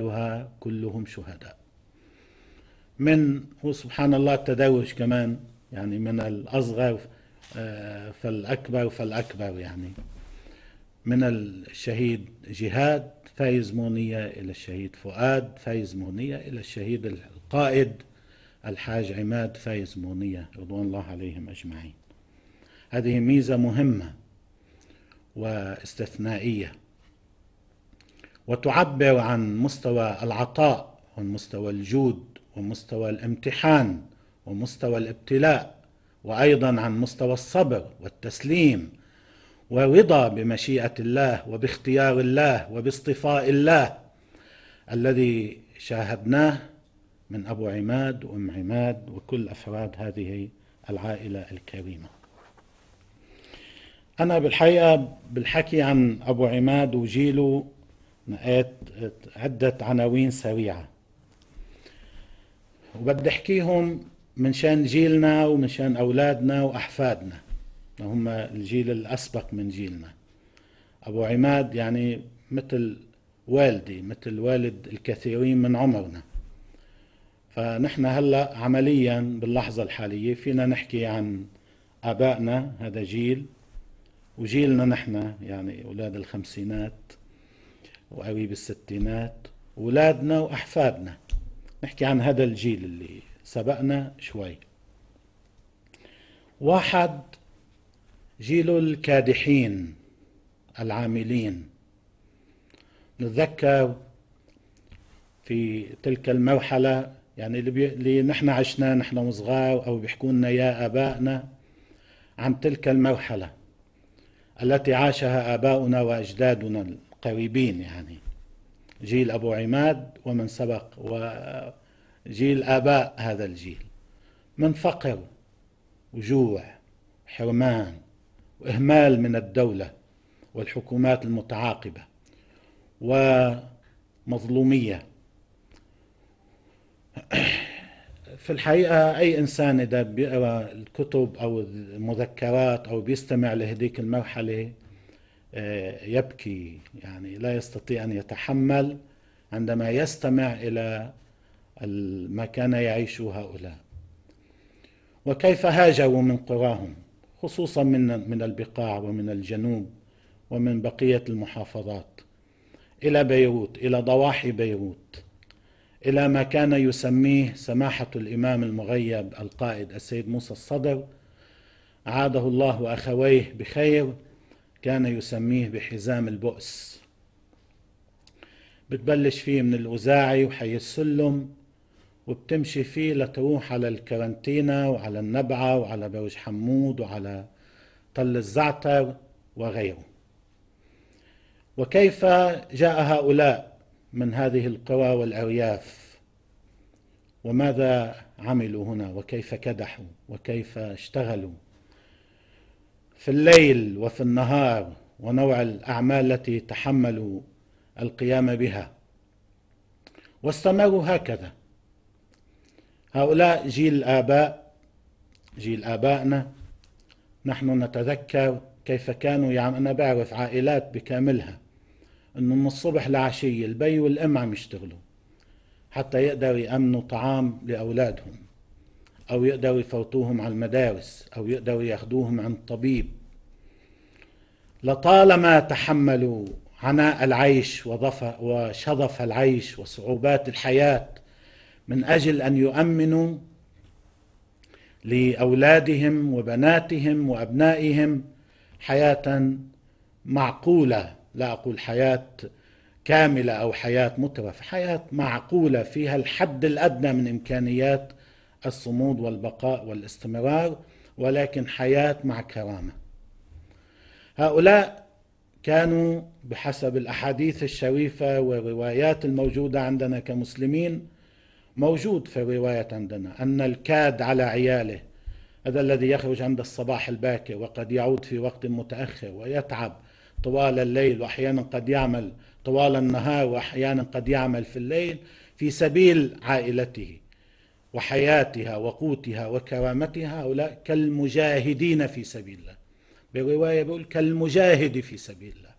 وها كلهم شهداء من وسبحان الله التداوش كمان يعني من الأصغر آه، فالأكبر فالأكبر يعني من الشهيد جهاد فايز مونية إلى الشهيد فؤاد فايز مونية إلى الشهيد القائد الحاج عماد فايز مونية رضوان الله عليهم أجمعين هذه ميزة مهمة واستثنائية وتعبر عن مستوى العطاء ومستوى الجود ومستوى الامتحان ومستوى الابتلاء وايضا عن مستوى الصبر والتسليم ورضا بمشيئه الله وباختيار الله وباصطفاء الله الذي شاهدناه من ابو عماد وام عماد وكل افراد هذه العائله الكريمه. انا بالحقيقه بالحكي عن ابو عماد وجيله عدة عناوين سريعة وبدي أحكيهم من شان جيلنا ومن شان أولادنا وأحفادنا هم الجيل الأسبق من جيلنا أبو عماد يعني مثل والدي مثل والد الكثيرين من عمرنا فنحن هلا عمليا باللحظه الحاليه فينا نحكي عن ابائنا هذا جيل وجيلنا نحن يعني اولاد الخمسينات وقوي بالستينات ولادنا واحفادنا نحكي عن هذا الجيل اللي سبقنا شوي واحد جيل الكادحين العاملين نتذكر في تلك المرحلة يعني اللي, بي... اللي نحن عشناه نحن وصغار أو بيحكوا لنا يا آبائنا عن تلك المرحلة التي عاشها آباؤنا وأجدادنا قريبين يعني جيل أبو عماد ومن سبق وجيل آباء هذا الجيل من فقر وجوع حرمان وإهمال من الدولة والحكومات المتعاقبة ومظلومية في الحقيقة أي إنسان إذا بيقرأ الكتب أو المذكرات أو بيستمع لهديك المرحلة آه، يبكي يعني لا يستطيع ان يتحمل عندما يستمع الى ما كان يعيش هؤلاء وكيف هاجروا من قراهم خصوصا من من البقاع ومن الجنوب ومن بقيه المحافظات الى بيروت الى ضواحي بيروت الى ما كان يسميه سماحه الامام المغيب القائد السيد موسى الصدر عاده الله واخويه بخير كان يسميه بحزام البؤس بتبلش فيه من الأزاعي وحي السلم وبتمشي فيه لتروح على الكرنتينا وعلى النبعة وعلى برج حمود وعلى طل الزعتر وغيره وكيف جاء هؤلاء من هذه القرى والأرياف وماذا عملوا هنا وكيف كدحوا وكيف اشتغلوا في الليل وفي النهار ونوع الاعمال التي تحملوا القيام بها واستمروا هكذا هؤلاء جيل الاباء جيل ابائنا نحن نتذكر كيف كانوا يعني انا بعرف عائلات بكاملها انه من الصبح لعشيه البي والام عم يشتغلوا حتى يقدروا يامنوا طعام لاولادهم أو يقدروا يفوتوهم على المدارس أو يقدروا ياخدوهم عند طبيب لطالما تحملوا عناء العيش وشظف العيش وصعوبات الحياة من أجل أن يؤمنوا لأولادهم وبناتهم وأبنائهم حياة معقولة لا أقول حياة كاملة أو حياة مترفة حياة معقولة فيها الحد الأدنى من إمكانيات الصمود والبقاء والاستمرار ولكن حياه مع كرامه هؤلاء كانوا بحسب الاحاديث الشريفه والروايات الموجوده عندنا كمسلمين موجود في الروايات عندنا ان الكاد على عياله هذا الذي يخرج عند الصباح الباكر وقد يعود في وقت متاخر ويتعب طوال الليل واحيانا قد يعمل طوال النهار واحيانا قد يعمل في الليل في سبيل عائلته وحياتها وقوتها وكرامتها هؤلاء كالمجاهدين في سبيل الله برواية بيقول كالمجاهد في سبيل الله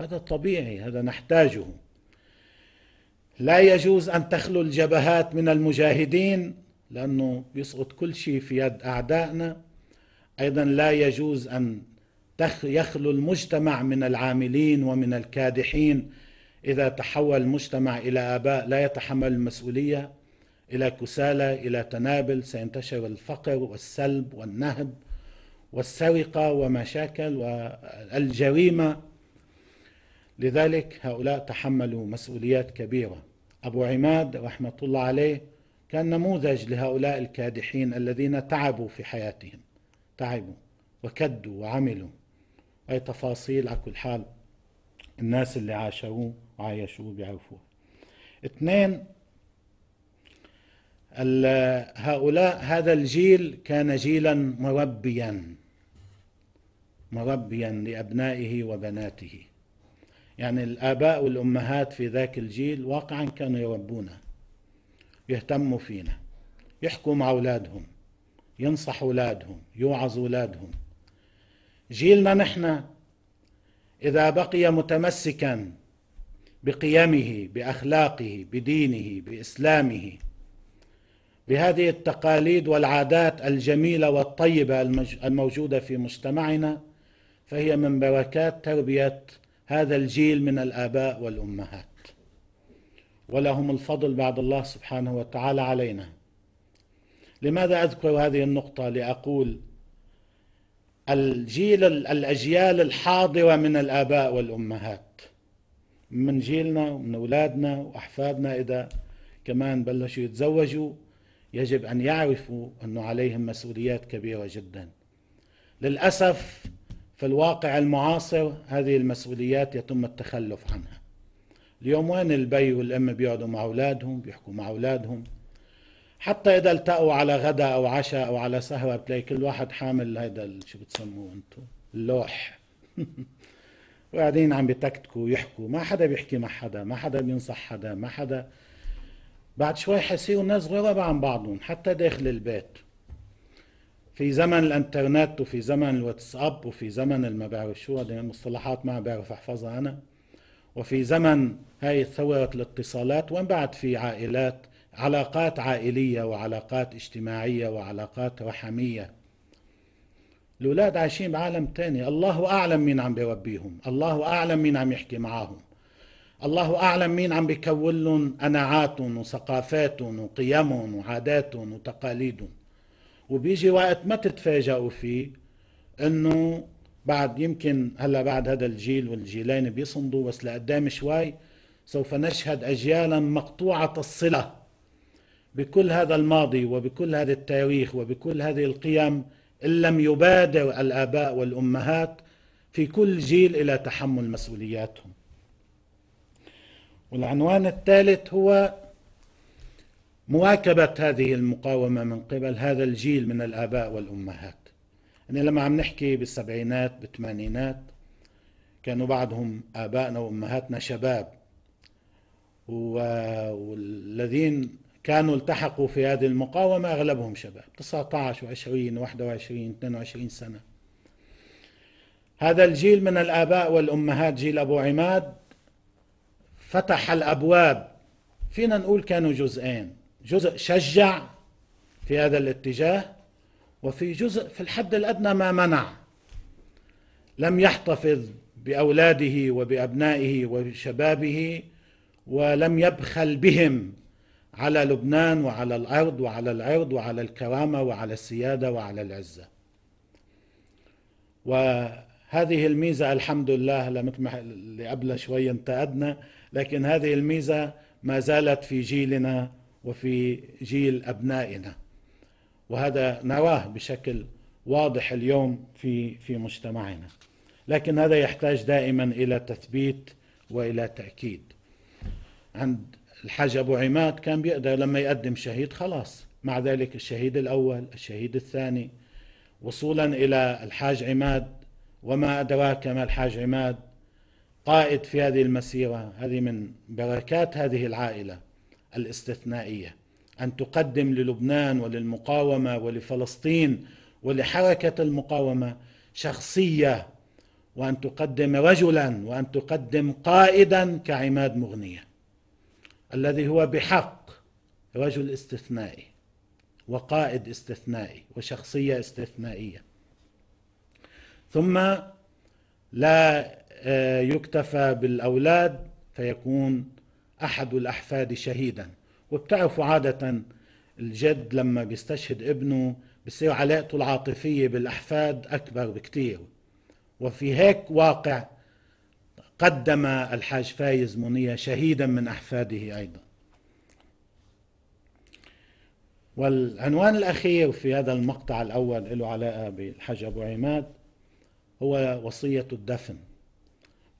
هذا طبيعي هذا نحتاجه لا يجوز أن تخلو الجبهات من المجاهدين لأنه يسقط كل شيء في يد أعدائنا أيضا لا يجوز أن يخلو المجتمع من العاملين ومن الكادحين إذا تحول المجتمع إلى آباء لا يتحمل المسؤولية الى كسالى الى تنابل سينتشر الفقر والسلب والنهب والسرقه ومشاكل والجريمه لذلك هؤلاء تحملوا مسؤوليات كبيره ابو عماد رحمه الله عليه كان نموذج لهؤلاء الكادحين الذين تعبوا في حياتهم تعبوا وكدوا وعملوا أي تفاصيل على كل حال الناس اللي عاشروه وعايشوه بيعرفوها اثنين هؤلاء هذا الجيل كان جيلا مربيا مربيا لابنائه وبناته يعني الاباء والامهات في ذاك الجيل واقعا كانوا يربونا يهتموا فينا يحكوا مع اولادهم ينصح اولادهم يوعظ اولادهم جيلنا نحن اذا بقي متمسكا بقيمه باخلاقه بدينه باسلامه بهذه التقاليد والعادات الجميله والطيبه الموجوده في مجتمعنا فهي من بركات تربيه هذا الجيل من الاباء والامهات ولهم الفضل بعد الله سبحانه وتعالى علينا لماذا اذكر هذه النقطه لاقول الجيل الاجيال الحاضره من الاباء والامهات من جيلنا ومن اولادنا واحفادنا اذا كمان بلشوا يتزوجوا يجب ان يعرفوا انه عليهم مسؤوليات كبيره جدا. للاسف في الواقع المعاصر هذه المسؤوليات يتم التخلف عنها. اليوم وين البي والام بيقعدوا مع اولادهم، بيحكوا مع اولادهم. حتى اذا التقوا على غدا او عشاء او على سهره بتلاقي كل واحد حامل هيدا شو بتسموه انتم؟ اللوح. وقاعدين عم بتكتكوا ويحكوا، ما حدا بيحكي مع حدا، ما حدا بينصح حدا، ما حدا بعد شوي حيصيروا الناس غراب عن بعضهم حتى داخل البيت في زمن الانترنت وفي زمن الواتساب وفي زمن الما بعرف شو هذه المصطلحات ما بعرف احفظها انا وفي زمن هاي ثورة الاتصالات وين بعد في عائلات علاقات عائلية وعلاقات اجتماعية وعلاقات رحمية الأولاد عايشين بعالم تاني الله أعلم مين عم بيربيهم الله أعلم مين عم يحكي معاهم الله أعلم مين عم بيكون لهم قناعات وثقافاتهم وقيمهم وعاداتهم وتقاليدهم وبيجي وقت ما تتفاجئوا فيه انه بعد يمكن هلا بعد هذا الجيل والجيلين بيصمدوا بس لقدام شوي سوف نشهد اجيالا مقطوعه الصله بكل هذا الماضي وبكل هذا التاريخ وبكل هذه القيم ان لم يبادر الاباء والامهات في كل جيل الى تحمل مسؤولياتهم والعنوان الثالث هو مواكبة هذه المقاومة من قبل هذا الجيل من الآباء والأمهات يعني لما عم نحكي بالسبعينات بالثمانينات كانوا بعضهم آبائنا وأمهاتنا شباب والذين كانوا التحقوا في هذه المقاومة أغلبهم شباب 19 و20 و21 22 سنة هذا الجيل من الآباء والأمهات جيل أبو عماد فتح الابواب فينا نقول كانوا جزئين جزء شجع في هذا الاتجاه وفي جزء في الحد الادنى ما منع لم يحتفظ باولاده وبابنائه وشبابه ولم يبخل بهم على لبنان وعلى الارض وعلى العرض وعلى الكرامه وعلى السياده وعلى العزه. وهذه الميزه الحمد لله مثل ما اللي قبل شوي انتقدنا لكن هذه الميزه ما زالت في جيلنا وفي جيل ابنائنا وهذا نراه بشكل واضح اليوم في في مجتمعنا لكن هذا يحتاج دائما الى تثبيت والى تاكيد عند الحاج ابو عماد كان بيقدر لما يقدم شهيد خلاص مع ذلك الشهيد الاول الشهيد الثاني وصولا الى الحاج عماد وما ادراك ما الحاج عماد قائد في هذه المسيره هذه من بركات هذه العائله الاستثنائيه ان تقدم للبنان وللمقاومه ولفلسطين ولحركه المقاومه شخصيه وان تقدم رجلا وان تقدم قائدا كعماد مغنيه الذي هو بحق رجل استثنائي وقائد استثنائي وشخصيه استثنائيه ثم لا آه، يكتفى بالأولاد فيكون أحد الأحفاد شهيدا وبتعرفوا عادة الجد لما بيستشهد ابنه بصير علاقته العاطفية بالأحفاد أكبر بكتير وفي هيك واقع قدم الحاج فايز منية شهيدا من أحفاده أيضا والعنوان الأخير في هذا المقطع الأول له علاقة بالحاج أبو عماد هو وصية الدفن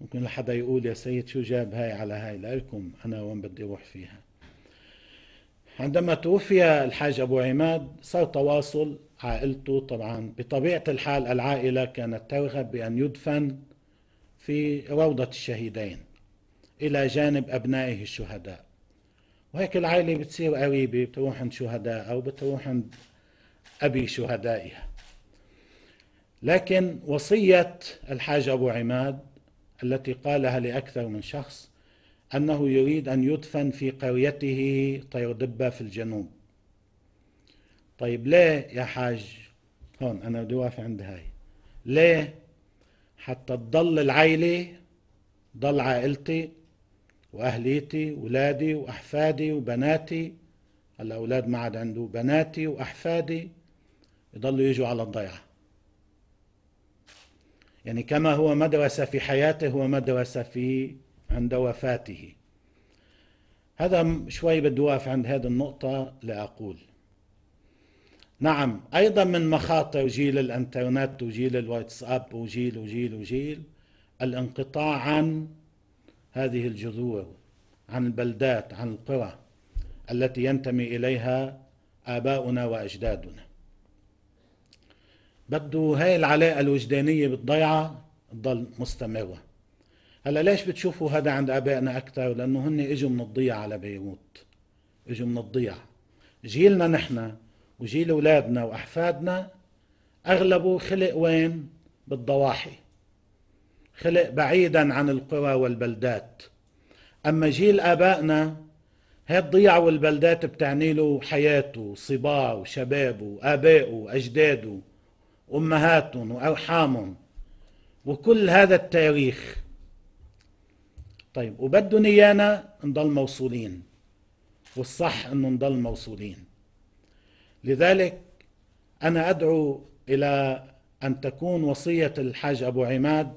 ممكن حدا يقول يا سيد شو جاب هاي على هاي لكم أنا وين بدي أروح فيها عندما توفي الحاج أبو عماد صار تواصل عائلته طبعا بطبيعة الحال العائلة كانت ترغب بأن يدفن في روضة الشهيدين إلى جانب أبنائه الشهداء وهيك العائلة بتصير قريبة بتروح عند شهداء أو بتروح عند أبي شهدائها لكن وصية الحاج أبو عماد التي قالها لأكثر من شخص أنه يريد أن يدفن في قريته طيردبة في الجنوب طيب ليه يا حاج هون أنا بدي واقف عند هاي ليه حتى تضل العيلة ضل عائلتي وأهليتي ولادي وأحفادي وبناتي الأولاد ما عاد عنده بناتي وأحفادي يضلوا يجوا على الضيعه يعني كما هو مدرسة في حياته هو مدرسة في عند وفاته هذا شوي بدي واقف عند هذه النقطة لأقول نعم أيضا من مخاطر جيل الإنترنت وجيل الواتساب وجيل وجيل وجيل الانقطاع عن هذه الجذور عن البلدات عن القرى التي ينتمي إليها آباؤنا وأجدادنا بده هاي العلاقة الوجدانية بالضيعة تضل مستمرة هلا ليش بتشوفوا هذا عند ابائنا اكثر؟ لانه هن اجوا من الضيعة على بيروت اجوا من الضيعة جيلنا نحن وجيل اولادنا واحفادنا اغلبه خلق وين؟ بالضواحي خلق بعيدا عن القرى والبلدات اما جيل ابائنا هي الضيع والبلدات بتعني له حياته صباه وشبابه ابائه اجداده وأمهات وأرحامهم وكل هذا التاريخ طيب وبدهم إيانا نضل موصولين والصح أنه نضل موصولين لذلك أنا أدعو إلى أن تكون وصية الحاج أبو عماد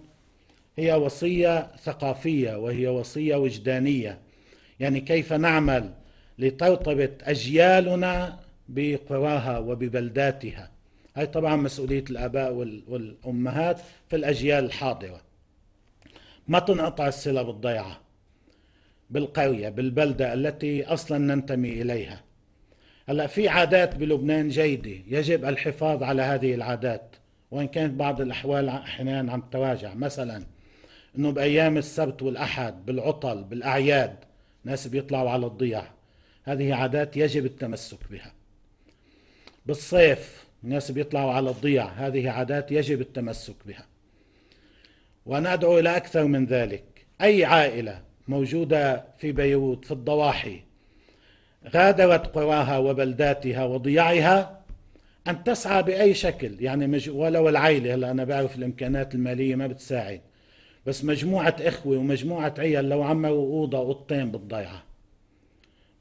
هي وصية ثقافية وهي وصية وجدانية يعني كيف نعمل لترتبط أجيالنا بقراها وببلداتها هاي طبعا مسؤولية الآباء والأمهات في الأجيال الحاضرة ما تنقطع الصلة بالضيعة بالقرية بالبلدة التي أصلا ننتمي إليها هلا في عادات بلبنان جيدة يجب الحفاظ على هذه العادات وإن كانت بعض الأحوال أحيانا عم تتراجع مثلا إنه بأيام السبت والأحد بالعطل بالأعياد ناس بيطلعوا على الضيع هذه عادات يجب التمسك بها بالصيف الناس بيطلعوا على الضيع هذه عادات يجب التمسك بها وأنا أدعو إلى أكثر من ذلك أي عائلة موجودة في بيروت في الضواحي غادرت قراها وبلداتها وضياعها أن تسعى بأي شكل يعني ولو العائلة هلا أنا بعرف الإمكانات المالية ما بتساعد بس مجموعة إخوة ومجموعة عيال لو عمروا أوضة أوضتين بالضيعة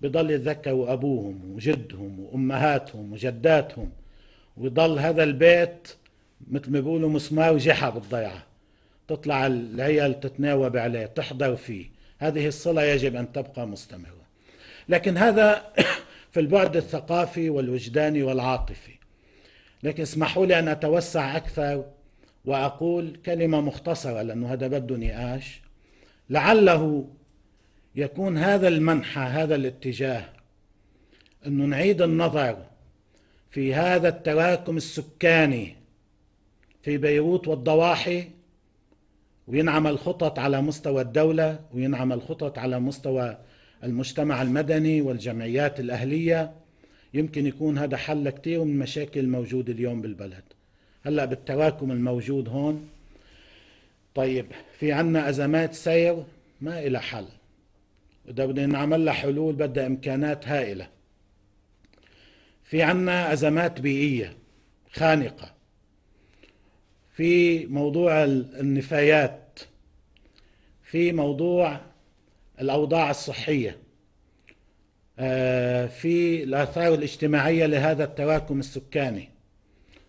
بضل يتذكروا أبوهم وجدهم وأمهاتهم وجداتهم ويضل هذا البيت مثل ما بيقولوا مسمار وجحا بالضيعه تطلع العيال تتناوب عليه تحضر فيه هذه الصله يجب ان تبقى مستمره لكن هذا في البعد الثقافي والوجداني والعاطفي لكن اسمحوا لي ان اتوسع اكثر واقول كلمه مختصره لانه هذا بده نقاش لعله يكون هذا المنحى هذا الاتجاه انه نعيد النظر في هذا التراكم السكاني في بيروت والضواحي وينعمل خطط على مستوى الدولة وينعمل خطط على مستوى المجتمع المدني والجمعيات الأهلية يمكن يكون هذا حل كثير من المشاكل الموجودة اليوم بالبلد هلأ بالتراكم الموجود هون طيب في عنا أزمات سير ما إلى حل إذا بدنا نعمل لها حلول بدها إمكانات هائلة في عنا أزمات بيئية خانقة في موضوع النفايات في موضوع الأوضاع الصحية آه، في الآثار الاجتماعية لهذا التراكم السكاني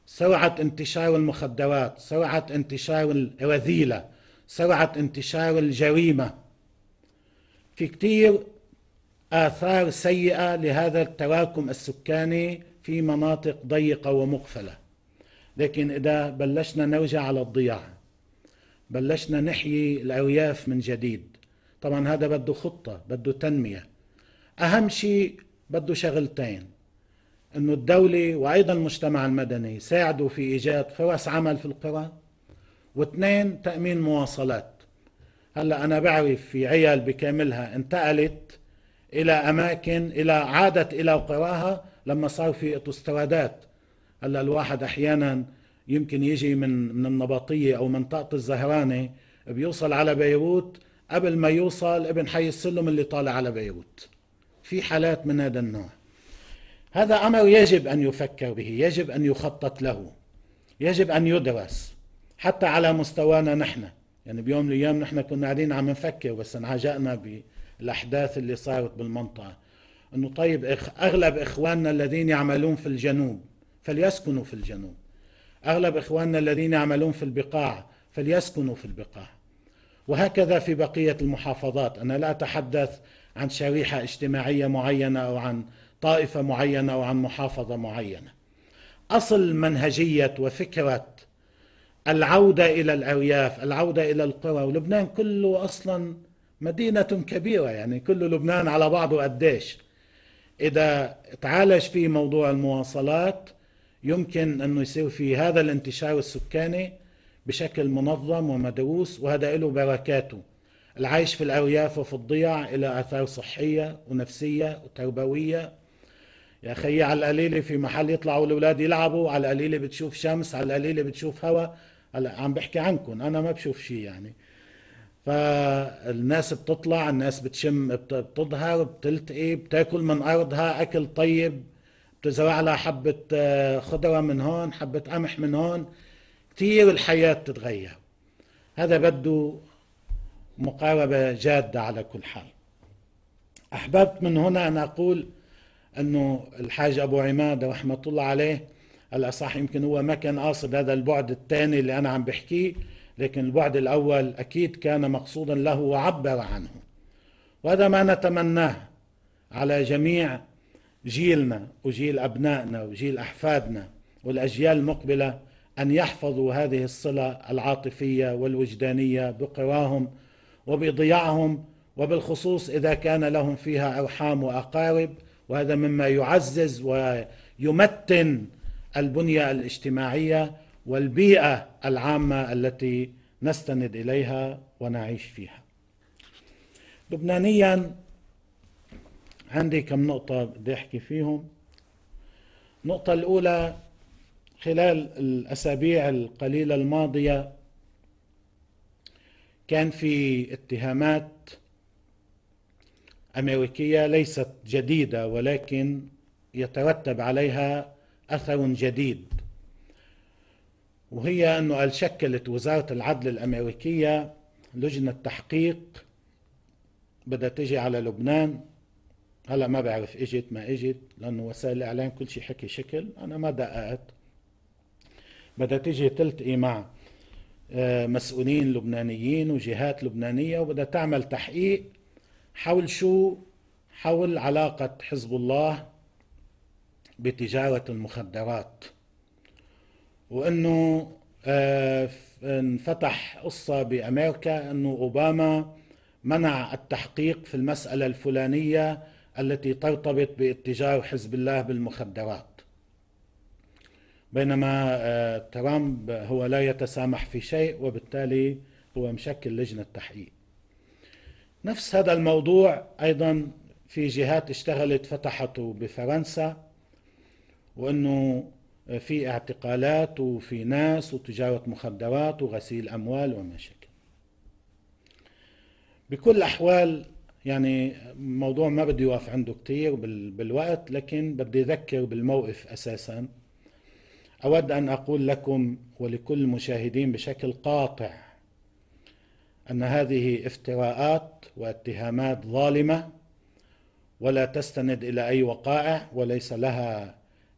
سرعة انتشار المخدرات سرعة انتشار الرذيلة سرعة انتشار الجريمة في كتير آثار سيئة لهذا التراكم السكاني في مناطق ضيقة ومقفلة لكن إذا بلشنا نرجع على الضياع بلشنا نحيي الأرياف من جديد طبعا هذا بده خطة بده تنمية أهم شيء بده شغلتين أنه الدولة وأيضا المجتمع المدني يساعدوا في إيجاد فرص عمل في القرى واثنين تأمين مواصلات هلا أنا بعرف في عيال بكاملها انتقلت الى اماكن الى عادت الى قراها لما صار في اوتوسترادات هلا الواحد احيانا يمكن يجي من من النبطيه او منطقه الزهرانه بيوصل على بيروت قبل ما يوصل ابن حي السلم اللي طالع على بيروت في حالات من هذا النوع هذا امر يجب ان يفكر به يجب ان يخطط له يجب ان يدرس حتى على مستوانا نحن يعني بيوم من الايام نحن كنا قاعدين عم نفكر بس انعجقنا الأحداث اللي صارت بالمنطقة أنه طيب أغلب إخواننا الذين يعملون في الجنوب فليسكنوا في الجنوب أغلب إخواننا الذين يعملون في البقاع فليسكنوا في البقاع وهكذا في بقية المحافظات أنا لا أتحدث عن شريحة اجتماعية معينة أو عن طائفة معينة أو عن محافظة معينة أصل منهجية وفكرة العودة إلى الأرياف العودة إلى القرى ولبنان كله أصلاً مدينة كبيرة يعني كل لبنان على بعضه قديش إذا تعالج في موضوع المواصلات يمكن أنه يصير في هذا الانتشار السكاني بشكل منظم ومدروس وهذا له بركاته العيش في الأرياف وفي الضيع إلى آثار صحية ونفسية وتربوية يا أخي على القليلة في محل يطلعوا الأولاد يلعبوا على القليلة بتشوف شمس على القليلة بتشوف هواء هلا عم بحكي عنكم أنا ما بشوف شيء يعني فالناس بتطلع الناس بتشم بتظهر بتلتقي ايه، بتاكل من ارضها اكل طيب بتزرع لها حبه آه، خضره من هون حبه قمح من هون كثير الحياه بتتغير هذا بده مقاربه جاده على كل حال احببت من هنا ان اقول انه الحاج ابو عماد رحمه الله عليه الاصح يمكن هو ما كان قاصد هذا البعد الثاني اللي انا عم بحكيه لكن البعد الاول اكيد كان مقصودا له وعبر عنه وهذا ما نتمناه على جميع جيلنا وجيل ابنائنا وجيل احفادنا والاجيال المقبله ان يحفظوا هذه الصله العاطفيه والوجدانيه بقواهم وبضياعهم وبالخصوص اذا كان لهم فيها ارحام واقارب وهذا مما يعزز ويمتن البنيه الاجتماعيه والبيئه العامه التي نستند اليها ونعيش فيها. لبنانيا عندي كم نقطة بدي أحكي فيهم النقطة الأولى خلال الأسابيع القليلة الماضية كان في اتهامات أمريكية ليست جديدة ولكن يترتب عليها أثر جديد وهي أنه قال شكلت وزارة العدل الأمريكية لجنة تحقيق بدها تجي على لبنان هلا ما بعرف اجت ما اجت لانه وسائل الاعلام كل شيء حكي شكل انا ما دققت بدها تجي تلتقي مع آه، مسؤولين لبنانيين وجهات لبنانيه وبدها تعمل تحقيق حول شو حول علاقه حزب الله بتجاره المخدرات وانه آه، انفتح قصة بأمريكا أنه أوباما منع التحقيق في المسألة الفلانية التي ترتبط باتجار حزب الله بالمخدرات بينما آه، ترامب هو لا يتسامح في شيء وبالتالي هو مشكل لجنة تحقيق نفس هذا الموضوع أيضا في جهات اشتغلت فتحته بفرنسا وأنه في اعتقالات وفي ناس وتجارة مخدرات وغسيل أموال وما شابه بكل الأحوال يعني موضوع ما بدي يوقف عنده كتير بالوقت لكن بدي أذكر بالموقف أساسا أود أن أقول لكم ولكل المشاهدين بشكل قاطع أن هذه افتراءات واتهامات ظالمة ولا تستند إلى أي وقائع وليس لها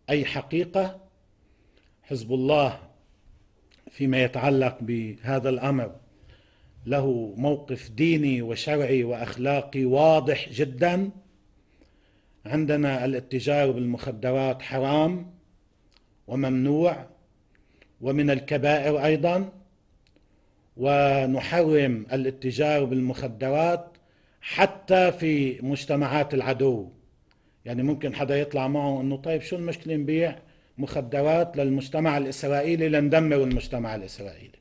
أي حقيقة حزب الله فيما يتعلق بهذا الامر له موقف ديني وشرعي واخلاقي واضح جدا عندنا الاتجار بالمخدرات حرام وممنوع ومن الكبائر ايضا ونحرم الاتجار بالمخدرات حتى في مجتمعات العدو يعني ممكن حدا يطلع معه انه طيب شو المشكله نبيع مخدرات للمجتمع الإسرائيلي لندمر المجتمع الإسرائيلي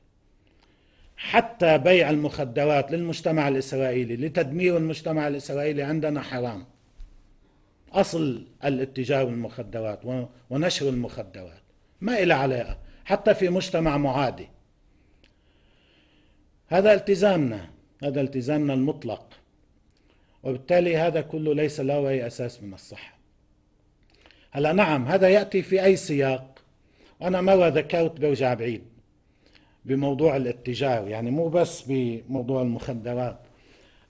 حتى بيع المخدرات للمجتمع الإسرائيلي لتدمير المجتمع الإسرائيلي عندنا حرام أصل الاتجار بالمخدرات ونشر المخدرات ما إلى علاقة حتى في مجتمع معادي هذا التزامنا هذا التزامنا المطلق وبالتالي هذا كله ليس له أي أساس من الصحة هلا نعم هذا يأتي في أي سياق وأنا مرة ذكرت برجع بعيد بموضوع الاتجار يعني مو بس بموضوع المخدرات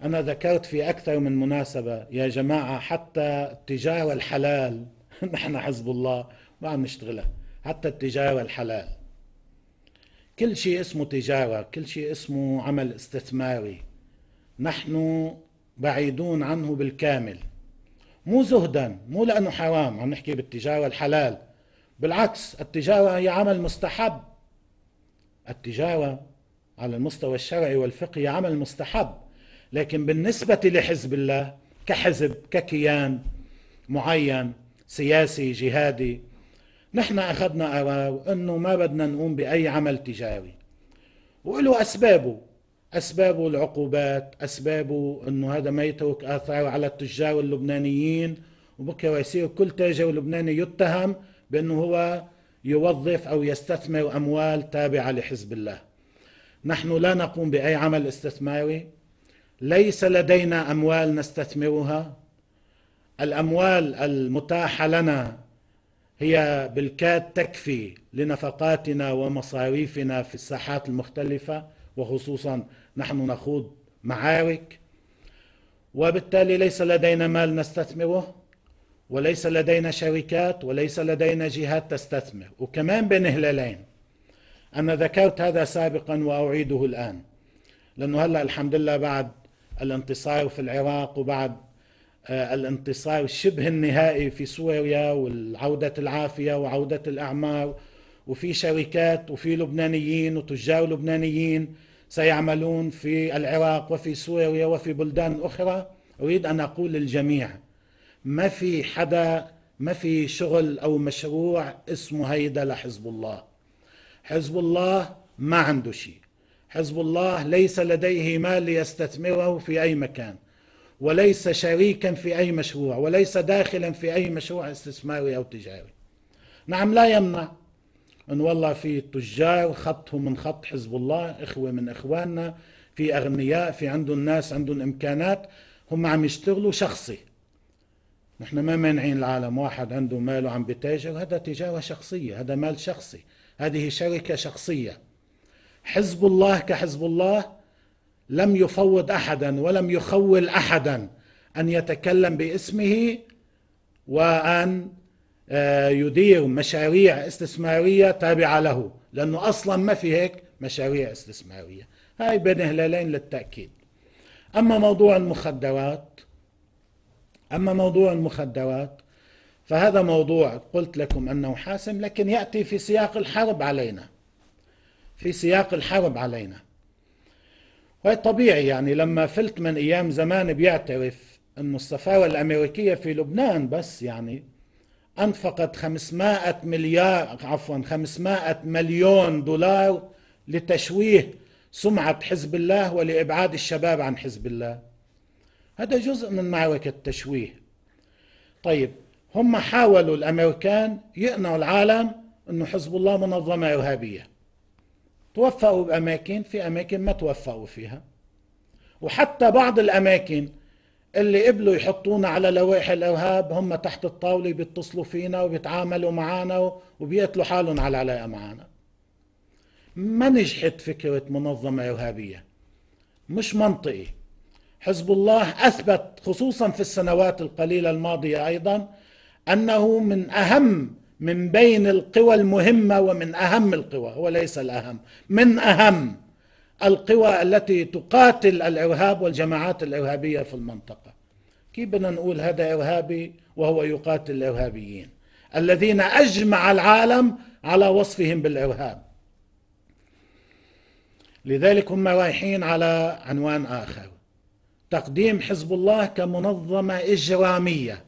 أنا ذكرت في أكثر من مناسبة يا جماعة حتى التجارة الحلال نحن حزب الله ما عم نشتغلها حتى التجارة الحلال كل شيء اسمه تجارة كل شيء اسمه عمل استثماري نحن بعيدون عنه بالكامل مو زهدا مو لأنه حرام عم نحكي بالتجارة الحلال بالعكس التجارة هي عمل مستحب التجارة على المستوى الشرعي والفقهي عمل مستحب لكن بالنسبة لحزب الله كحزب ككيان معين سياسي جهادي نحن أخذنا قرار أنه ما بدنا نقوم بأي عمل تجاري وله أسبابه أسباب العقوبات أسباب انه هذا ما يترك آثار على التجار اللبنانيين وبكره يصير كل تاجر لبناني يتهم بانه هو يوظف او يستثمر اموال تابعه لحزب الله. نحن لا نقوم باي عمل استثماري، ليس لدينا اموال نستثمرها، الاموال المتاحه لنا هي بالكاد تكفي لنفقاتنا ومصاريفنا في الساحات المختلفه وخصوصا نحن نخوض معارك وبالتالي ليس لدينا مال نستثمره وليس لدينا شركات وليس لدينا جهات تستثمر وكمان بين هلالين أنا ذكرت هذا سابقا وأعيده الآن لأنه هلأ الحمد لله بعد الانتصار في العراق وبعد آه، الانتصار الشبه النهائي في سوريا والعودة العافية وعودة الأعمار وفي شركات وفي لبنانيين وتجار لبنانيين سيعملون في العراق وفي سوريا وفي بلدان أخرى أريد أن أقول للجميع ما في حدا ما في شغل أو مشروع اسمه هيدا لحزب الله حزب الله ما عنده شيء حزب الله ليس لديه مال ليستثمره في أي مكان وليس شريكا في أي مشروع وليس داخلا في أي مشروع استثماري أو تجاري نعم لا يمنع ان والله في تجار خطهم من خط حزب الله اخوه من اخواننا في اغنياء في عندهم ناس عندهم امكانات هم عم يشتغلوا شخصي نحن ما مانعين العالم واحد عنده ماله عم بتاجر هذا تجاره شخصيه هذا مال شخصي هذه شركه شخصيه حزب الله كحزب الله لم يفوض احدا ولم يخول احدا ان يتكلم باسمه وان آه، يدير مشاريع استثمارية تابعة له لأنه أصلا ما في هيك مشاريع استثمارية هاي بين هلالين للتأكيد أما موضوع المخدرات أما موضوع المخدرات فهذا موضوع قلت لكم أنه حاسم لكن يأتي في سياق الحرب علينا في سياق الحرب علينا وهي طبيعي يعني لما فلت من أيام زمان بيعترف أنه السفارة الأمريكية في لبنان بس يعني أنفقت 500 مليار عفوا 500 مليون دولار لتشويه سمعة حزب الله ولإبعاد الشباب عن حزب الله هذا جزء من معركة تشويه طيب هم حاولوا الأمريكان يقنعوا العالم أنه حزب الله منظمة إرهابية توفقوا بأماكن في أماكن ما توفقوا فيها وحتى بعض الأماكن اللي قبلوا يحطونا على لوائح الاوهاب هم تحت الطاوله بيتصلوا فينا وبيتعاملوا معنا وبيقتلوا حالهم على العلاقه معنا ما نجحت فكره منظمه ارهابيه مش منطقي حزب الله اثبت خصوصا في السنوات القليله الماضيه ايضا انه من اهم من بين القوى المهمه ومن اهم القوى وليس الاهم من اهم القوى التي تقاتل الارهاب والجماعات الارهابيه في المنطقه كيف بدنا نقول هذا ارهابي وهو يقاتل الارهابيين الذين اجمع العالم على وصفهم بالارهاب لذلك هم رايحين على عنوان اخر تقديم حزب الله كمنظمه اجراميه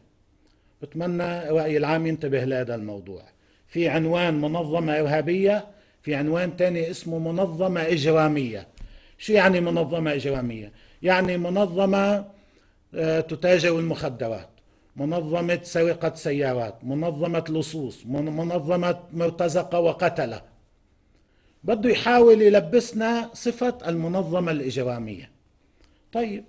بتمنى راي العام ينتبه لهذا الموضوع في عنوان منظمه ارهابيه في عنوان تاني اسمه منظمة إجرامية شو يعني منظمة إجرامية؟ يعني منظمة آه، تتاجر المخدرات منظمة سرقة سيارات منظمة لصوص منظمة مرتزقة وقتلة بده يحاول يلبسنا صفة المنظمة الإجرامية طيب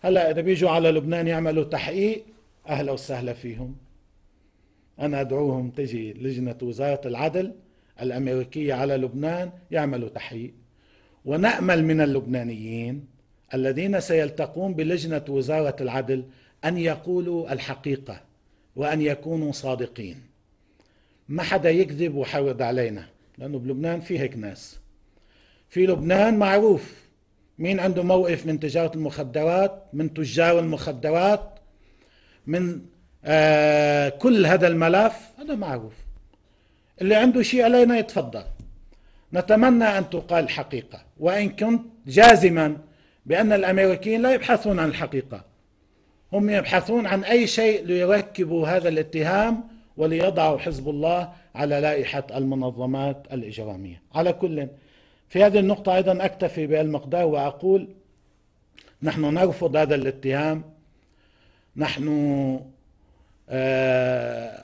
هلا إذا بيجوا على لبنان يعملوا تحقيق أهلا وسهلا فيهم أنا أدعوهم تجي لجنة وزارة العدل الأمريكية على لبنان يعملوا تحقيق ونأمل من اللبنانيين الذين سيلتقون بلجنة وزارة العدل أن يقولوا الحقيقة وأن يكونوا صادقين ما حدا يكذب وحرض علينا لأنه بلبنان في هيك ناس في لبنان معروف مين عنده موقف من تجارة المخدرات من تجار المخدرات من آه كل هذا الملف هذا معروف اللي عنده شيء علينا يتفضل نتمنى أن تقال الحقيقة وإن كنت جازما بأن الأمريكيين لا يبحثون عن الحقيقة هم يبحثون عن أي شيء ليركبوا هذا الاتهام وليضعوا حزب الله على لائحة المنظمات الإجرامية على كل في هذه النقطة أيضا أكتفي بالمقدار وأقول نحن نرفض هذا الاتهام نحن آه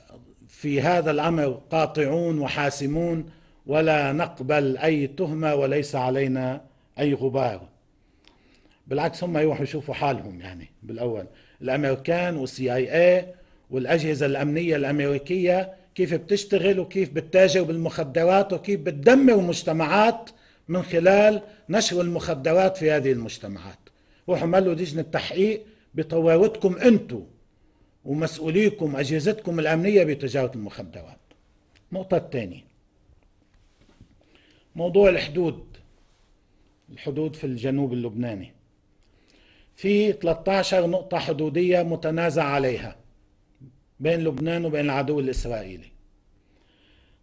في هذا الامر قاطعون وحاسمون ولا نقبل اي تهمه وليس علينا اي غبار بالعكس هم يروحوا يشوفوا حالهم يعني بالاول الامريكان والسي اي اي والاجهزه الامنيه الامريكيه كيف بتشتغل وكيف بتتاجر بالمخدرات وكيف بتدمر مجتمعات من خلال نشر المخدرات في هذه المجتمعات روحوا ملوا لجنه تحقيق بطورتكم انتم ومسؤوليكم أجهزتكم الأمنية بتجارة المخدرات النقطة الثانية موضوع الحدود الحدود في الجنوب اللبناني في 13 نقطة حدودية متنازع عليها بين لبنان وبين العدو الإسرائيلي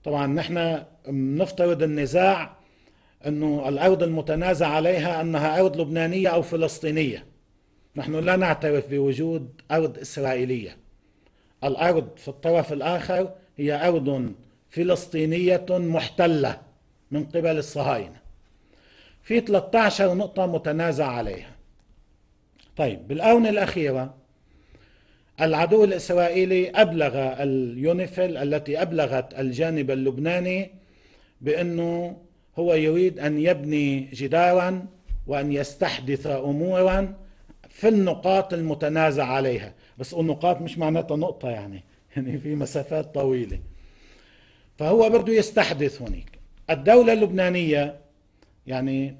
طبعا نحن نفترض النزاع أنه الأرض المتنازع عليها أنها أرض لبنانية أو فلسطينية نحن لا نعترف بوجود أرض إسرائيلية الأرض في الطرف الآخر هي أرض فلسطينية محتلة من قبل الصهاينة في 13 نقطة متنازع عليها طيب بالآونة الأخيرة العدو الإسرائيلي أبلغ اليونيفل التي أبلغت الجانب اللبناني بأنه هو يريد أن يبني جدارا وأن يستحدث أمورا في النقاط المتنازع عليها بس النقاط مش معناتها نقطة يعني يعني في مسافات طويلة فهو بده يستحدث هناك الدولة اللبنانية يعني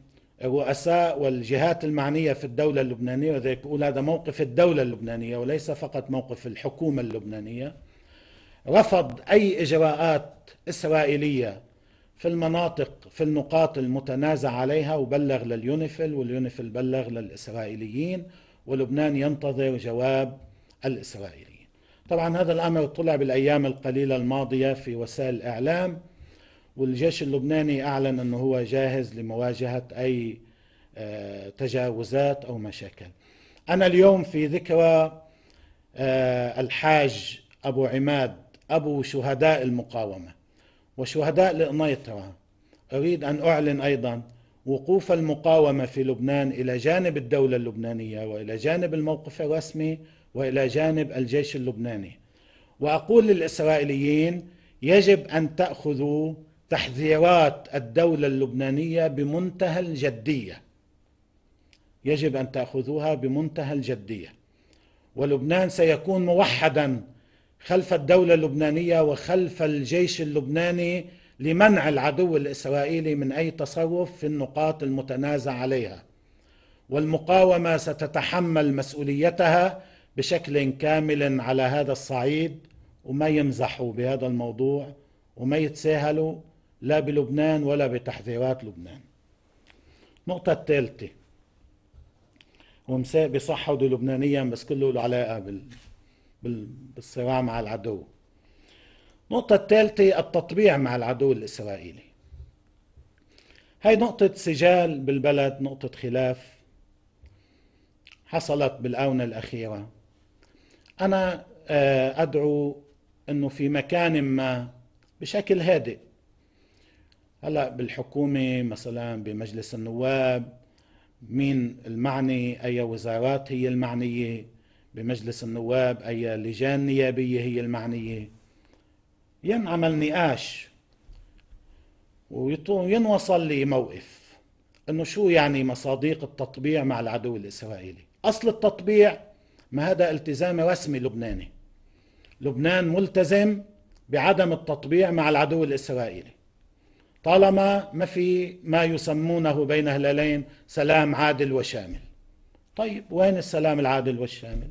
الرؤساء والجهات المعنية في الدولة اللبنانية وذلك بقول هذا موقف الدولة اللبنانية وليس فقط موقف الحكومة اللبنانية رفض أي إجراءات إسرائيلية في المناطق في النقاط المتنازع عليها وبلغ لليونيفل واليونيفل بلغ للإسرائيليين ولبنان ينتظر جواب الإسرائيليين طبعا هذا الأمر طلع بالأيام القليلة الماضية في وسائل الإعلام والجيش اللبناني أعلن أنه هو جاهز لمواجهة أي آه، تجاوزات أو مشاكل أنا اليوم في ذكرى آه، الحاج أبو عماد أبو شهداء المقاومة وشهداء القنيطره أريد أن أعلن أيضا وقوف المقاومه في لبنان الى جانب الدوله اللبنانيه والى جانب الموقف الرسمي والى جانب الجيش اللبناني. واقول للاسرائيليين يجب ان تاخذوا تحذيرات الدوله اللبنانيه بمنتهى الجديه. يجب ان تاخذوها بمنتهى الجديه. ولبنان سيكون موحدا خلف الدوله اللبنانيه وخلف الجيش اللبناني لمنع العدو الاسرائيلي من اي تصرف في النقاط المتنازع عليها والمقاومه ستتحمل مسؤوليتها بشكل كامل على هذا الصعيد وما يمزحوا بهذا الموضوع وما يتساهلوا لا بلبنان ولا بتحذيرات لبنان النقطة الثالثة ومساء بصحوا لبنانيا بس كله له علاقة بالصراع مع العدو النقطة الثالثة التطبيع مع العدو الإسرائيلي هاي نقطة سجال بالبلد نقطة خلاف حصلت بالآونة الأخيرة أنا آه، أدعو أنه في مكان ما بشكل هادئ هلا بالحكومة مثلا بمجلس النواب مين المعني أي وزارات هي المعنية بمجلس النواب أي لجان نيابية هي المعنية ينعمل نقاش وينوصل لموقف انه شو يعني مصادق التطبيع مع العدو الاسرائيلي اصل التطبيع ما هذا التزام رسمي لبناني لبنان ملتزم بعدم التطبيع مع العدو الاسرائيلي طالما ما في ما يسمونه بين هلالين سلام عادل وشامل طيب وين السلام العادل والشامل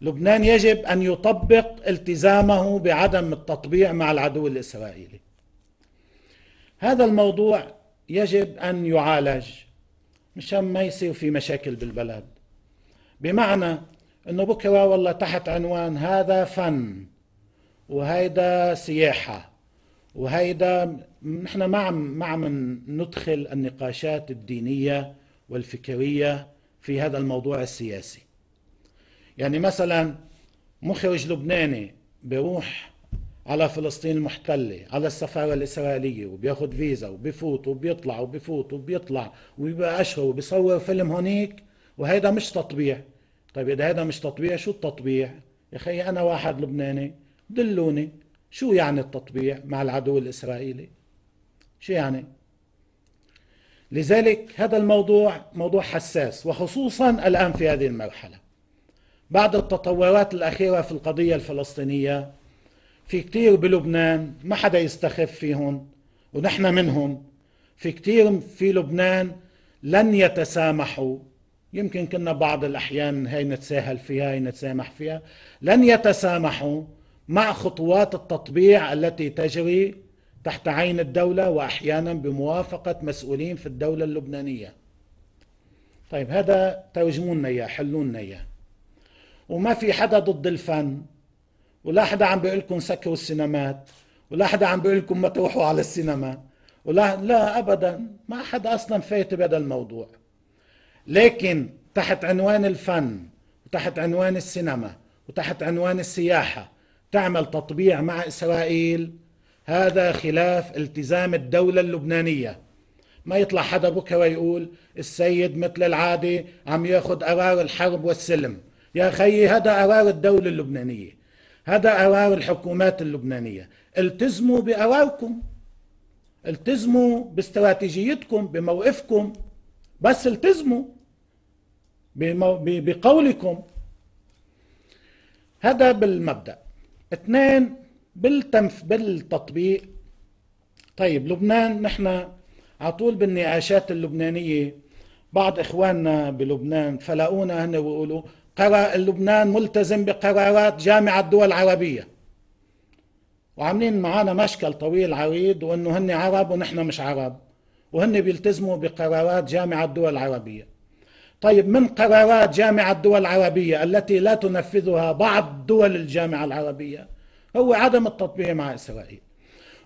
لبنان يجب أن يطبق التزامه بعدم التطبيع مع العدو الإسرائيلي هذا الموضوع يجب أن يعالج مشان ما يصير في مشاكل بالبلد بمعنى أنه بكرة والله تحت عنوان هذا فن وهيدا سياحة وهيدا نحن ما عم ما عم ندخل النقاشات الدينية والفكرية في هذا الموضوع السياسي يعني مثلا مخرج لبناني بيروح على فلسطين المحتلة على السفارة الإسرائيلية وبياخد فيزا وبيفوت وبيطلع وبيفوت وبيطلع وبيبقى أشهر وبيصور فيلم هونيك وهيدا مش تطبيع طيب إذا هيدا مش تطبيع شو التطبيع يا أخي أنا واحد لبناني دلوني شو يعني التطبيع مع العدو الإسرائيلي شو يعني لذلك هذا الموضوع موضوع حساس وخصوصا الآن في هذه المرحلة بعد التطورات الأخيرة في القضية الفلسطينية في كتير بلبنان ما حدا يستخف فيهم ونحن منهم في كتير في لبنان لن يتسامحوا يمكن كنا بعض الأحيان هاي نتساهل فيها هاي نتسامح فيها لن يتسامحوا مع خطوات التطبيع التي تجري تحت عين الدولة وأحيانا بموافقة مسؤولين في الدولة اللبنانية طيب هذا ترجمونا إياه حلونا إياه وما في حدا ضد الفن ولا حدا عم بيقول لكم سكروا السينمات ولا حدا عم بيقول لكم ما تروحوا على السينما ولا لا ابدا ما حدا اصلا فايت بهذا الموضوع لكن تحت عنوان الفن وتحت عنوان السينما وتحت عنوان السياحه تعمل تطبيع مع اسرائيل هذا خلاف التزام الدوله اللبنانيه ما يطلع حدا بكره ويقول السيد مثل العاده عم ياخذ قرار الحرب والسلم يا خيي هذا قرار الدولة اللبنانية هذا قرار الحكومات اللبنانية التزموا بقراركم التزموا باستراتيجيتكم بموقفكم بس التزموا بمو... بقولكم هذا بالمبدأ اثنين بالتنف... بالتطبيق طيب لبنان نحن على طول بالنقاشات اللبنانية بعض إخواننا بلبنان فلاقونا هن ويقولوا لبنان ملتزم بقرارات جامعة الدول العربية وعاملين معانا مشكل طويل عريض وانه هن عرب ونحن مش عرب وهن بيلتزموا بقرارات جامعة الدول العربية طيب من قرارات جامعة الدول العربية التي لا تنفذها بعض دول الجامعة العربية هو عدم التطبيع مع إسرائيل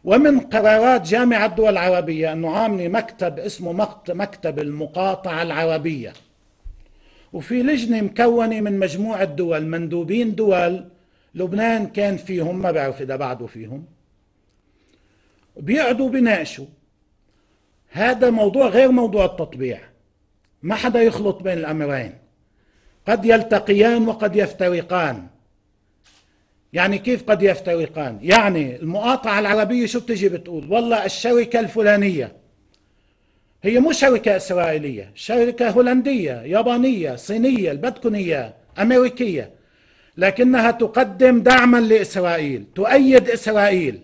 ومن قرارات جامعة الدول العربية أنه عاملة مكتب اسمه مكتب المقاطعة العربية وفي لجنة مكونة من مجموعة دول مندوبين دول لبنان كان فيهم ما بعرف إذا بعده فيهم بيقعدوا بيناقشوا هذا موضوع غير موضوع التطبيع ما حدا يخلط بين الأمرين قد يلتقيان وقد يفترقان يعني كيف قد يفترقان يعني المقاطعة العربية شو بتجي بتقول والله الشركة الفلانية هي مو شركة إسرائيلية شركة هولندية يابانية صينية البتكونية أمريكية لكنها تقدم دعما لإسرائيل تؤيد إسرائيل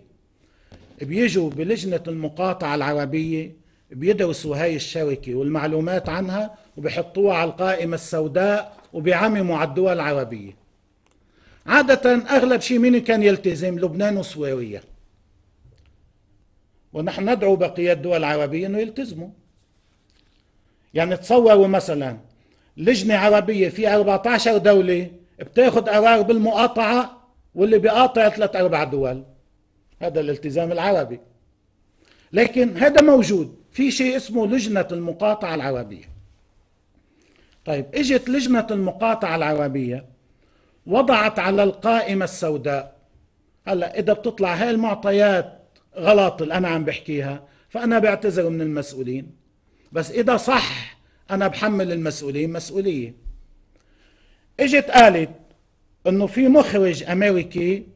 بيجوا بلجنة المقاطعة العربية بيدرسوا هاي الشركة والمعلومات عنها وبيحطوها على القائمة السوداء وبيعمموا على الدول العربية عادة أغلب شيء مين كان يلتزم لبنان وسوريا ونحن ندعو بقية الدول العربية أنه يلتزموا يعني تصوروا مثلا لجنة عربية في 14 دولة بتاخذ قرار بالمقاطعة واللي بيقاطع ثلاث أربع دول هذا الالتزام العربي لكن هذا موجود في شيء اسمه لجنة المقاطعة العربية طيب اجت لجنة المقاطعة العربية وضعت على القائمة السوداء هلا إذا بتطلع هاي المعطيات غلط اللي أنا عم بحكيها فأنا بعتذر من المسؤولين بس اذا صح انا بحمل المسؤولين مسؤوليه اجت قالت انه في مخرج امريكي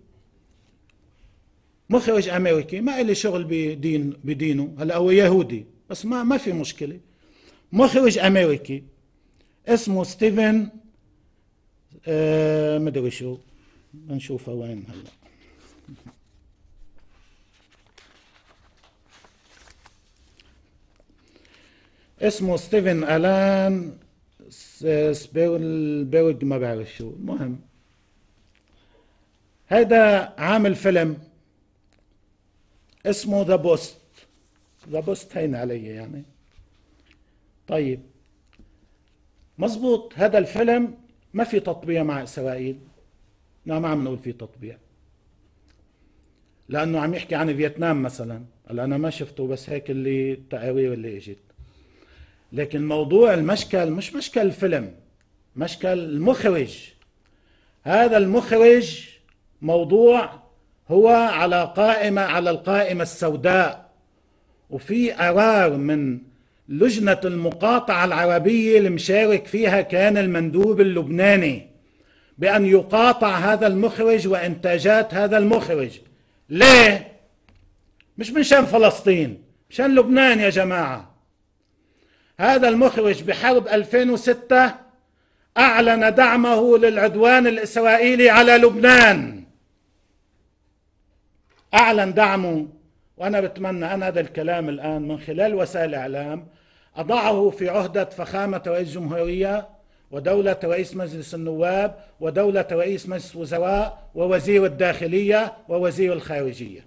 مخرج امريكي ما إلي شغل بدين بدينه هلا هو يهودي بس ما ما في مشكله مخرج امريكي اسمه ستيفن آه مدري شو بنشوفه وين هلا اسمه ستيفن الان سبيلبرج ما بعرف شو المهم هيدا عامل فيلم اسمه ذا بوست ذا بوست هين علي يعني طيب مزبوط هذا الفيلم ما في تطبيع مع اسرائيل لا ما عم نقول في تطبيع لانه عم يحكي عن فيتنام مثلا هلا انا ما شفته بس هيك اللي التقارير اللي اجت لكن موضوع المشكل مش مشكل الفيلم مشكل المخرج هذا المخرج موضوع هو على قائمة على القائمة السوداء وفي قرار من لجنة المقاطعة العربية المشارك فيها كان المندوب اللبناني بأن يقاطع هذا المخرج وإنتاجات هذا المخرج ليه؟ مش من شان فلسطين مشان لبنان يا جماعة هذا المخرج بحرب 2006 أعلن دعمه للعدوان الإسرائيلي على لبنان أعلن دعمه وأنا بتمنى أن هذا الكلام الآن من خلال وسائل الإعلام أضعه في عهدة فخامة رئيس الجمهورية ودولة رئيس مجلس النواب ودولة رئيس مجلس وزراء ووزير الداخلية ووزير الخارجية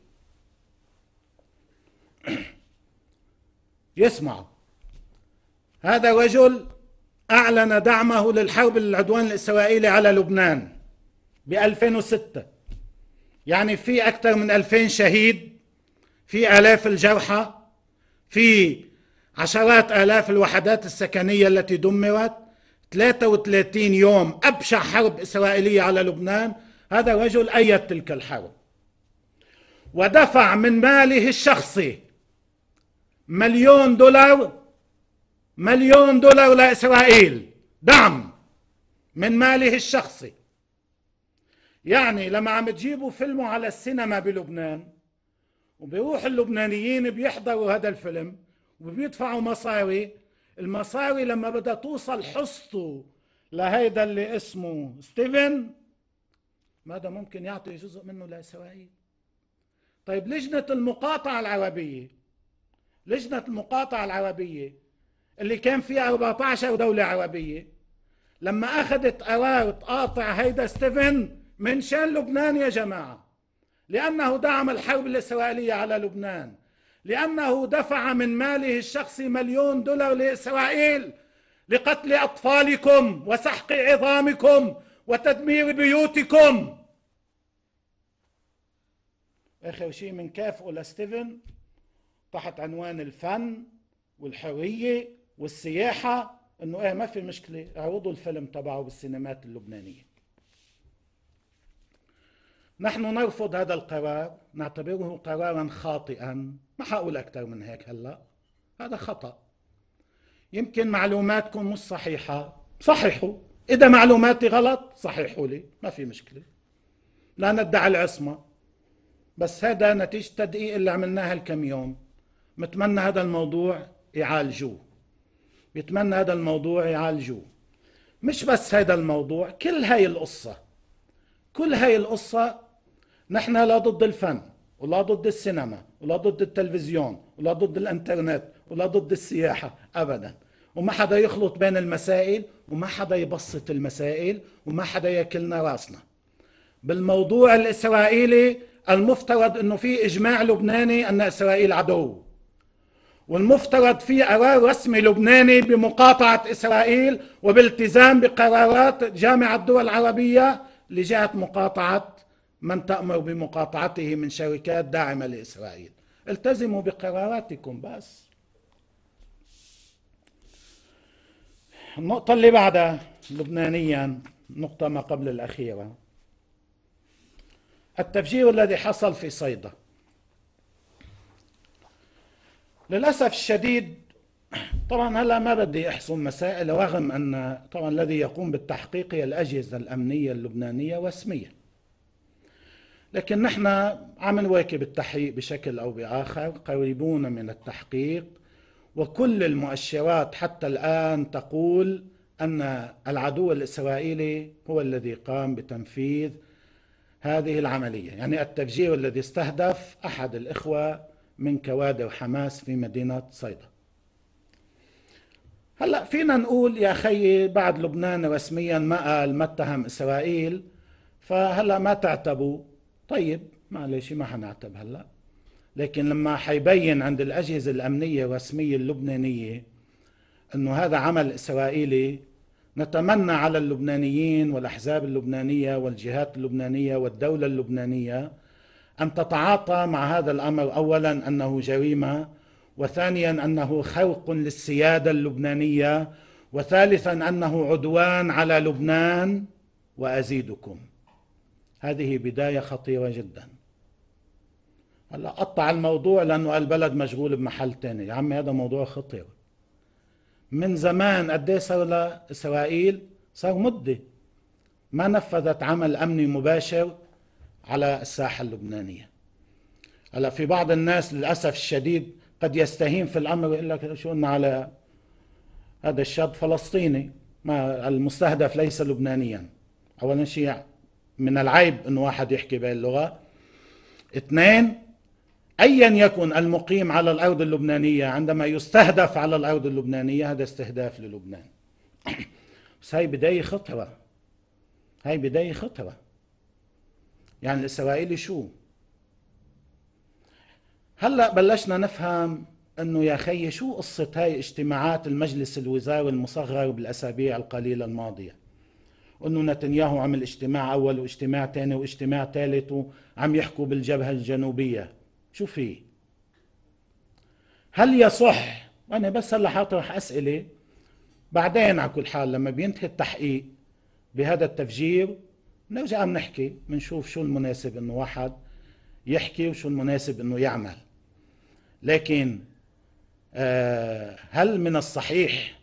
يسمعوا هذا رجل أعلن دعمه للحرب العدوان الإسرائيلي على لبنان ب 2006 يعني في أكثر من 2000 شهيد في آلاف الجرحى في عشرات آلاف الوحدات السكنية التي دمرت 33 يوم أبشع حرب إسرائيلية على لبنان هذا رجل أيد تلك الحرب ودفع من ماله الشخصي مليون دولار مليون دولار لإسرائيل دعم من ماله الشخصي يعني لما عم تجيبوا فيلمه على السينما بلبنان وبيروح اللبنانيين بيحضروا هذا الفيلم وبيدفعوا مصاري المصاري لما بدها توصل حصته لهيدا اللي اسمه ستيفن ماذا ممكن يعطي جزء منه لإسرائيل طيب لجنة المقاطعة العربية لجنة المقاطعة العربية اللي كان فيها 14 دولة عربية لما أخذت قرار تقاطع هيدا ستيفن من شان لبنان يا جماعة لأنه دعم الحرب الإسرائيلية على لبنان لأنه دفع من ماله الشخصي مليون دولار لإسرائيل لقتل أطفالكم وسحق عظامكم وتدمير بيوتكم آخر شيء من كافئه لستيفن تحت عنوان الفن والحرية والسياحه انه ايه ما في مشكله عوضوا الفيلم تبعه بالسينمات اللبنانيه نحن نرفض هذا القرار نعتبره قرارا خاطئا ما حقول اكثر من هيك هلا هذا خطا يمكن معلوماتكم مش صحيحه صححوا اذا معلوماتي غلط صححوا لي ما في مشكله لا ندعي العصمه بس هذا نتيجه تدقيق اللي عملناها الكم يوم متمنى هذا الموضوع يعالجوه بيتمنى هذا الموضوع يعالجوه مش بس هذا الموضوع كل هاي القصة كل هاي القصة نحن لا ضد الفن ولا ضد السينما ولا ضد التلفزيون ولا ضد الانترنت ولا ضد السياحة أبدا وما حدا يخلط بين المسائل وما حدا يبسط المسائل وما حدا ياكلنا راسنا بالموضوع الإسرائيلي المفترض أنه في إجماع لبناني أن إسرائيل عدو والمفترض في قرار رسمي لبناني بمقاطعة إسرائيل وبالتزام بقرارات جامعة الدول العربية لجهة مقاطعة من تأمر بمقاطعته من شركات داعمة لإسرائيل التزموا بقراراتكم بس النقطة اللي بعدها لبنانيا نقطة ما قبل الأخيرة التفجير الذي حصل في صيدا للأسف الشديد طبعا هلا ما بدي احصم مسائل رغم ان طبعا الذي يقوم بالتحقيق هي الاجهزه الامنيه اللبنانيه واسميه لكن نحن عم نواكب التحقيق بشكل او باخر، قريبون من التحقيق وكل المؤشرات حتى الان تقول ان العدو الاسرائيلي هو الذي قام بتنفيذ هذه العمليه، يعني التفجير الذي استهدف احد الاخوه من كوادر حماس في مدينة صيدا هلا فينا نقول يا خيي بعد لبنان رسميا ما قال ما اتهم اسرائيل فهلا ما تعتبوا طيب معلش ما حنعتب هلا لكن لما حيبين عند الاجهزه الامنيه الرسميه اللبنانيه انه هذا عمل اسرائيلي نتمنى على اللبنانيين والاحزاب اللبنانيه والجهات اللبنانيه والدوله اللبنانيه ان تتعاطى مع هذا الامر اولا انه جريمه وثانيا انه خرق للسياده اللبنانيه وثالثا انه عدوان على لبنان وازيدكم هذه بدايه خطيره جدا هلا قطع الموضوع لانه البلد مشغول بمحل تاني يا عمي هذا موضوع خطير من زمان قد إيه صار لاسرائيل صار مده ما نفذت عمل امني مباشر على الساحه اللبنانيه هلا في بعض الناس للاسف الشديد قد يستهين في الامر ويقول لك شو قلنا على هذا الشاب فلسطيني ما المستهدف ليس لبنانيا اولا شيء من العيب ان واحد يحكي بهي اللغه اثنين ايا يكن المقيم على الارض اللبنانيه عندما يستهدف على الارض اللبنانيه هذا استهداف للبنان بس هاي بدايه خطره هاي بدايه خطره يعني الإسرائيلي شو هلأ بلشنا نفهم أنه يا خي شو قصة هاي اجتماعات المجلس الوزاري المصغر بالأسابيع القليلة الماضية انه نتنياهو عمل اجتماع اول واجتماع ثاني واجتماع ثالث وعم يحكوا بالجبهه الجنوبيه شو في هل يصح انا بس هلا حاطرح اسئله بعدين على كل حال لما بينتهي التحقيق بهذا التفجير نرجع بنحكي بنشوف شو المناسب انه واحد يحكي وشو المناسب انه يعمل لكن آه، هل من الصحيح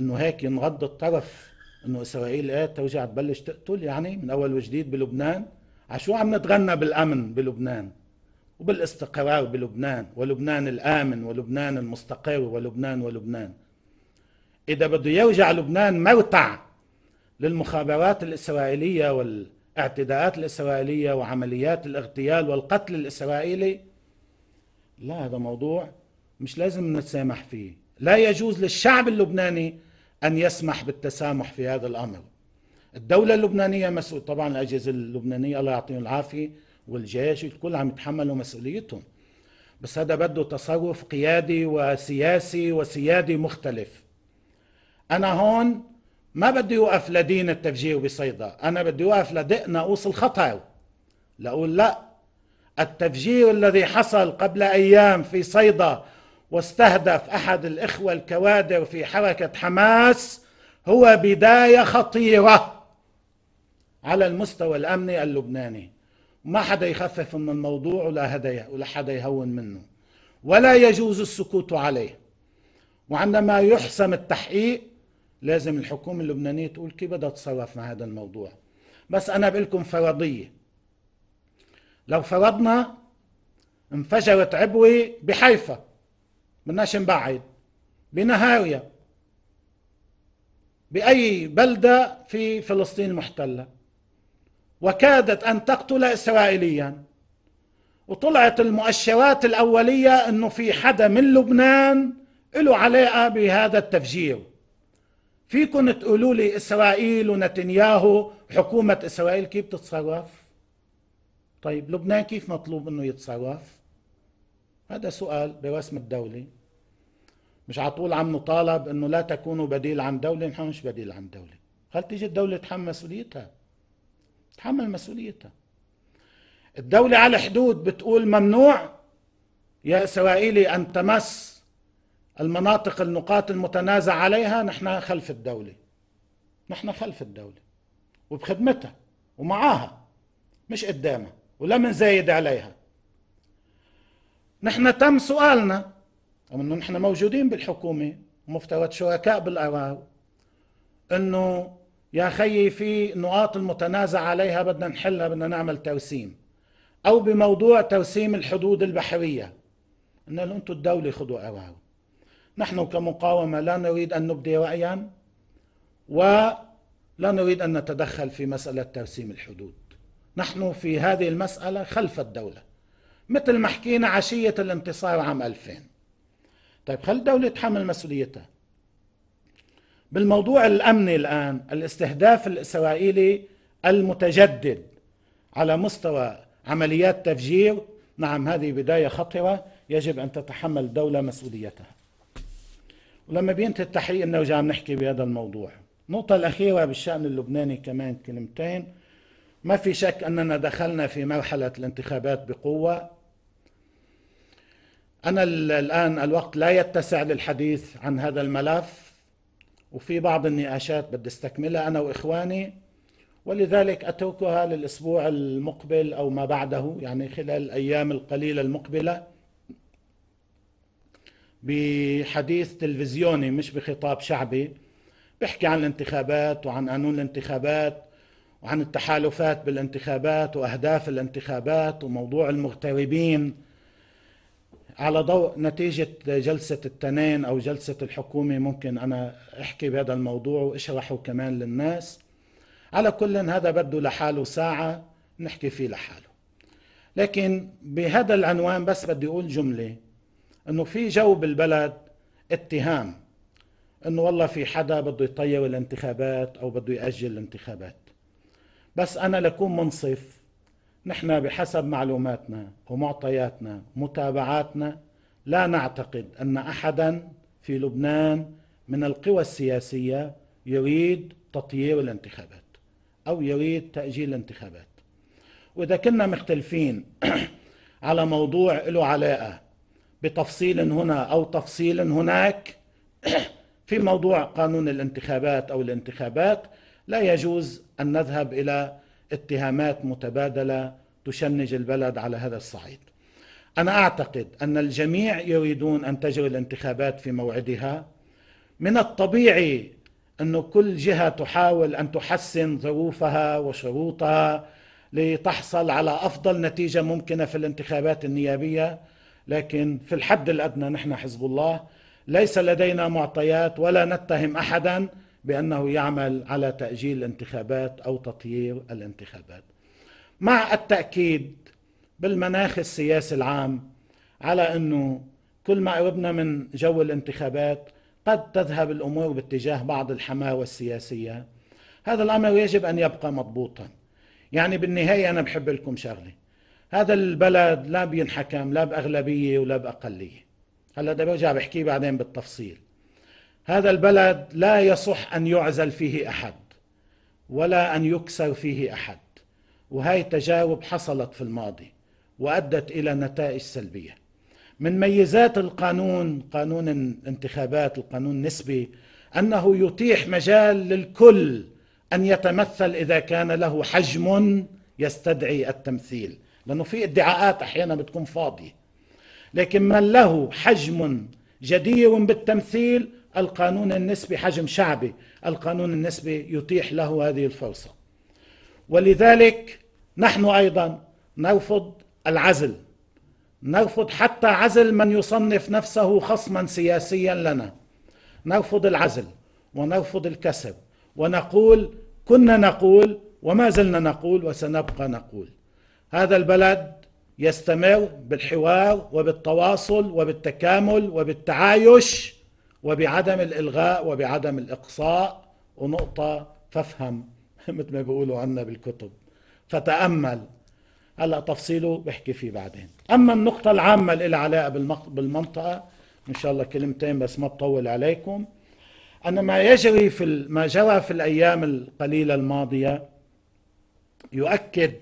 انه هيك ينغض الطرف انه اسرائيل ايه ترجع تبلش تقتل يعني من اول وجديد بلبنان عشو عم نتغنى بالامن بلبنان وبالاستقرار بلبنان ولبنان الامن ولبنان المستقر ولبنان ولبنان اذا بده يرجع لبنان مرتع للمخابرات الاسرائيليه والاعتداءات الاسرائيليه وعمليات الاغتيال والقتل الاسرائيلي لا هذا موضوع مش لازم نتسامح فيه لا يجوز للشعب اللبناني ان يسمح بالتسامح في هذا الامر الدوله اللبنانيه مسؤول طبعا الاجهزه اللبنانيه الله يعطيهم العافيه والجيش الكل عم يتحملوا مسؤوليتهم بس هذا بده تصرف قيادي وسياسي وسيادي مختلف انا هون ما بدي اوقف لدين التفجير بصيدا انا بدي اوقف لدق ناقوس الخطر لاقول لا التفجير الذي حصل قبل ايام في صيدا واستهدف احد الاخوه الكوادر في حركه حماس هو بدايه خطيره على المستوى الامني اللبناني ما حدا يخفف من الموضوع ولا حدا ولا حدا يهون منه ولا يجوز السكوت عليه وعندما يحسم التحقيق لازم الحكومة اللبنانية تقول كيف بدها تتصرف مع هذا الموضوع بس أنا بقول لكم فرضية لو فرضنا انفجرت عبوة بحيفا بدناش نبعد بنهاريا بأي بلدة في فلسطين المحتلة وكادت أن تقتل إسرائيليا وطلعت المؤشرات الأولية أنه في حدا من لبنان له علاقة بهذا التفجير فيكم تقولوا لي اسرائيل ونتنياهو حكومه اسرائيل كيف بتتصرف طيب لبنان كيف مطلوب انه يتصرف هذا سؤال برسم الدوله مش على طول عم نطالب انه لا تكونوا بديل عن دوله نحن مش بديل عن دوله هل تيجي الدوله تتحمل مسؤوليتها تتحمل مسؤوليتها الدولة على حدود بتقول ممنوع يا إسرائيلي أن تمس المناطق النقاط المتنازع عليها نحن خلف الدولة نحن خلف الدولة وبخدمتها ومعاها مش قدامها ولا منزايد عليها نحن تم سؤالنا انه نحن موجودين بالحكومة مفترض شركاء بالقرار انه يا خيي في نقاط المتنازع عليها بدنا نحلها بدنا نعمل توسيم او بموضوع توسيم الحدود البحرية انه انتم الدولة خذوا قرار نحن كمقاومة لا نريد أن نبدي رأيا ولا نريد أن نتدخل في مسألة ترسيم الحدود نحن في هذه المسألة خلف الدولة مثل ما حكينا عشية الانتصار عام 2000 طيب خل الدولة تحمل مسؤوليتها بالموضوع الأمني الآن الاستهداف الإسرائيلي المتجدد على مستوى عمليات تفجير نعم هذه بداية خطرة يجب أن تتحمل الدولة مسؤوليتها ولما بينتهي التحقيق بنرجع عم نحكي بهذا الموضوع النقطة الأخيرة بالشأن اللبناني كمان كلمتين ما في شك أننا دخلنا في مرحلة الانتخابات بقوة أنا الآن الوقت لا يتسع للحديث عن هذا الملف وفي بعض النقاشات بدي استكملها أنا وإخواني ولذلك أتركها للأسبوع المقبل أو ما بعده يعني خلال الأيام القليلة المقبلة بحديث تلفزيوني مش بخطاب شعبي بحكي عن الانتخابات وعن قانون الانتخابات وعن التحالفات بالانتخابات واهداف الانتخابات وموضوع المغتربين على ضوء نتيجة جلسة التنين أو جلسة الحكومة ممكن أنا أحكي بهذا الموضوع وأشرحه كمان للناس على كل هذا بده لحاله ساعة نحكي فيه لحاله لكن بهذا العنوان بس بدي أقول جملة انه في جو بالبلد اتهام انه والله في حدا بده يطيب الانتخابات او بده ياجل الانتخابات بس انا لكون منصف نحن بحسب معلوماتنا ومعطياتنا ومتابعاتنا لا نعتقد ان احدا في لبنان من القوى السياسيه يريد تطيير الانتخابات او يريد تاجيل الانتخابات واذا كنا مختلفين على موضوع له علاقه بتفصيل هنا او تفصيل هناك في موضوع قانون الانتخابات او الانتخابات لا يجوز ان نذهب الى اتهامات متبادله تشنج البلد على هذا الصعيد. انا اعتقد ان الجميع يريدون ان تجري الانتخابات في موعدها. من الطبيعي أن كل جهه تحاول ان تحسن ظروفها وشروطها لتحصل على افضل نتيجه ممكنه في الانتخابات النيابيه لكن في الحد الادنى نحن حزب الله ليس لدينا معطيات ولا نتهم احدا بانه يعمل على تاجيل الانتخابات او تطيير الانتخابات. مع التاكيد بالمناخ السياسي العام على انه كل ما قربنا من جو الانتخابات قد تذهب الامور باتجاه بعض الحماوه السياسيه. هذا الامر يجب ان يبقى مضبوطا. يعني بالنهايه انا بحب لكم شغله هذا البلد لا بينحكم لا باغلبيه ولا باقليه هلا بدي برجع بحكيه بعدين بالتفصيل هذا البلد لا يصح ان يعزل فيه احد ولا ان يكسر فيه احد وهي تجاوب حصلت في الماضي وادت الى نتائج سلبيه من ميزات القانون قانون الانتخابات القانون النسبي انه يتيح مجال للكل ان يتمثل اذا كان له حجم يستدعي التمثيل لأنه في ادعاءات أحيانا بتكون فاضية لكن من له حجم جدير بالتمثيل القانون النسبي حجم شعبي القانون النسبي يتيح له هذه الفرصة ولذلك نحن أيضا نرفض العزل نرفض حتى عزل من يصنف نفسه خصما سياسيا لنا نرفض العزل ونرفض الكسب ونقول كنا نقول وما زلنا نقول وسنبقى نقول هذا البلد يستمر بالحوار وبالتواصل وبالتكامل وبالتعايش وبعدم الإلغاء وبعدم الإقصاء ونقطة فافهم مثل ما بيقولوا عنا بالكتب فتأمل هلا تفصيله بحكي فيه بعدين أما النقطة العامة اللي لها علاقة بالمنطقة إن شاء الله كلمتين بس ما بطول عليكم أن ما يجري في ما جرى في الأيام القليلة الماضية يؤكد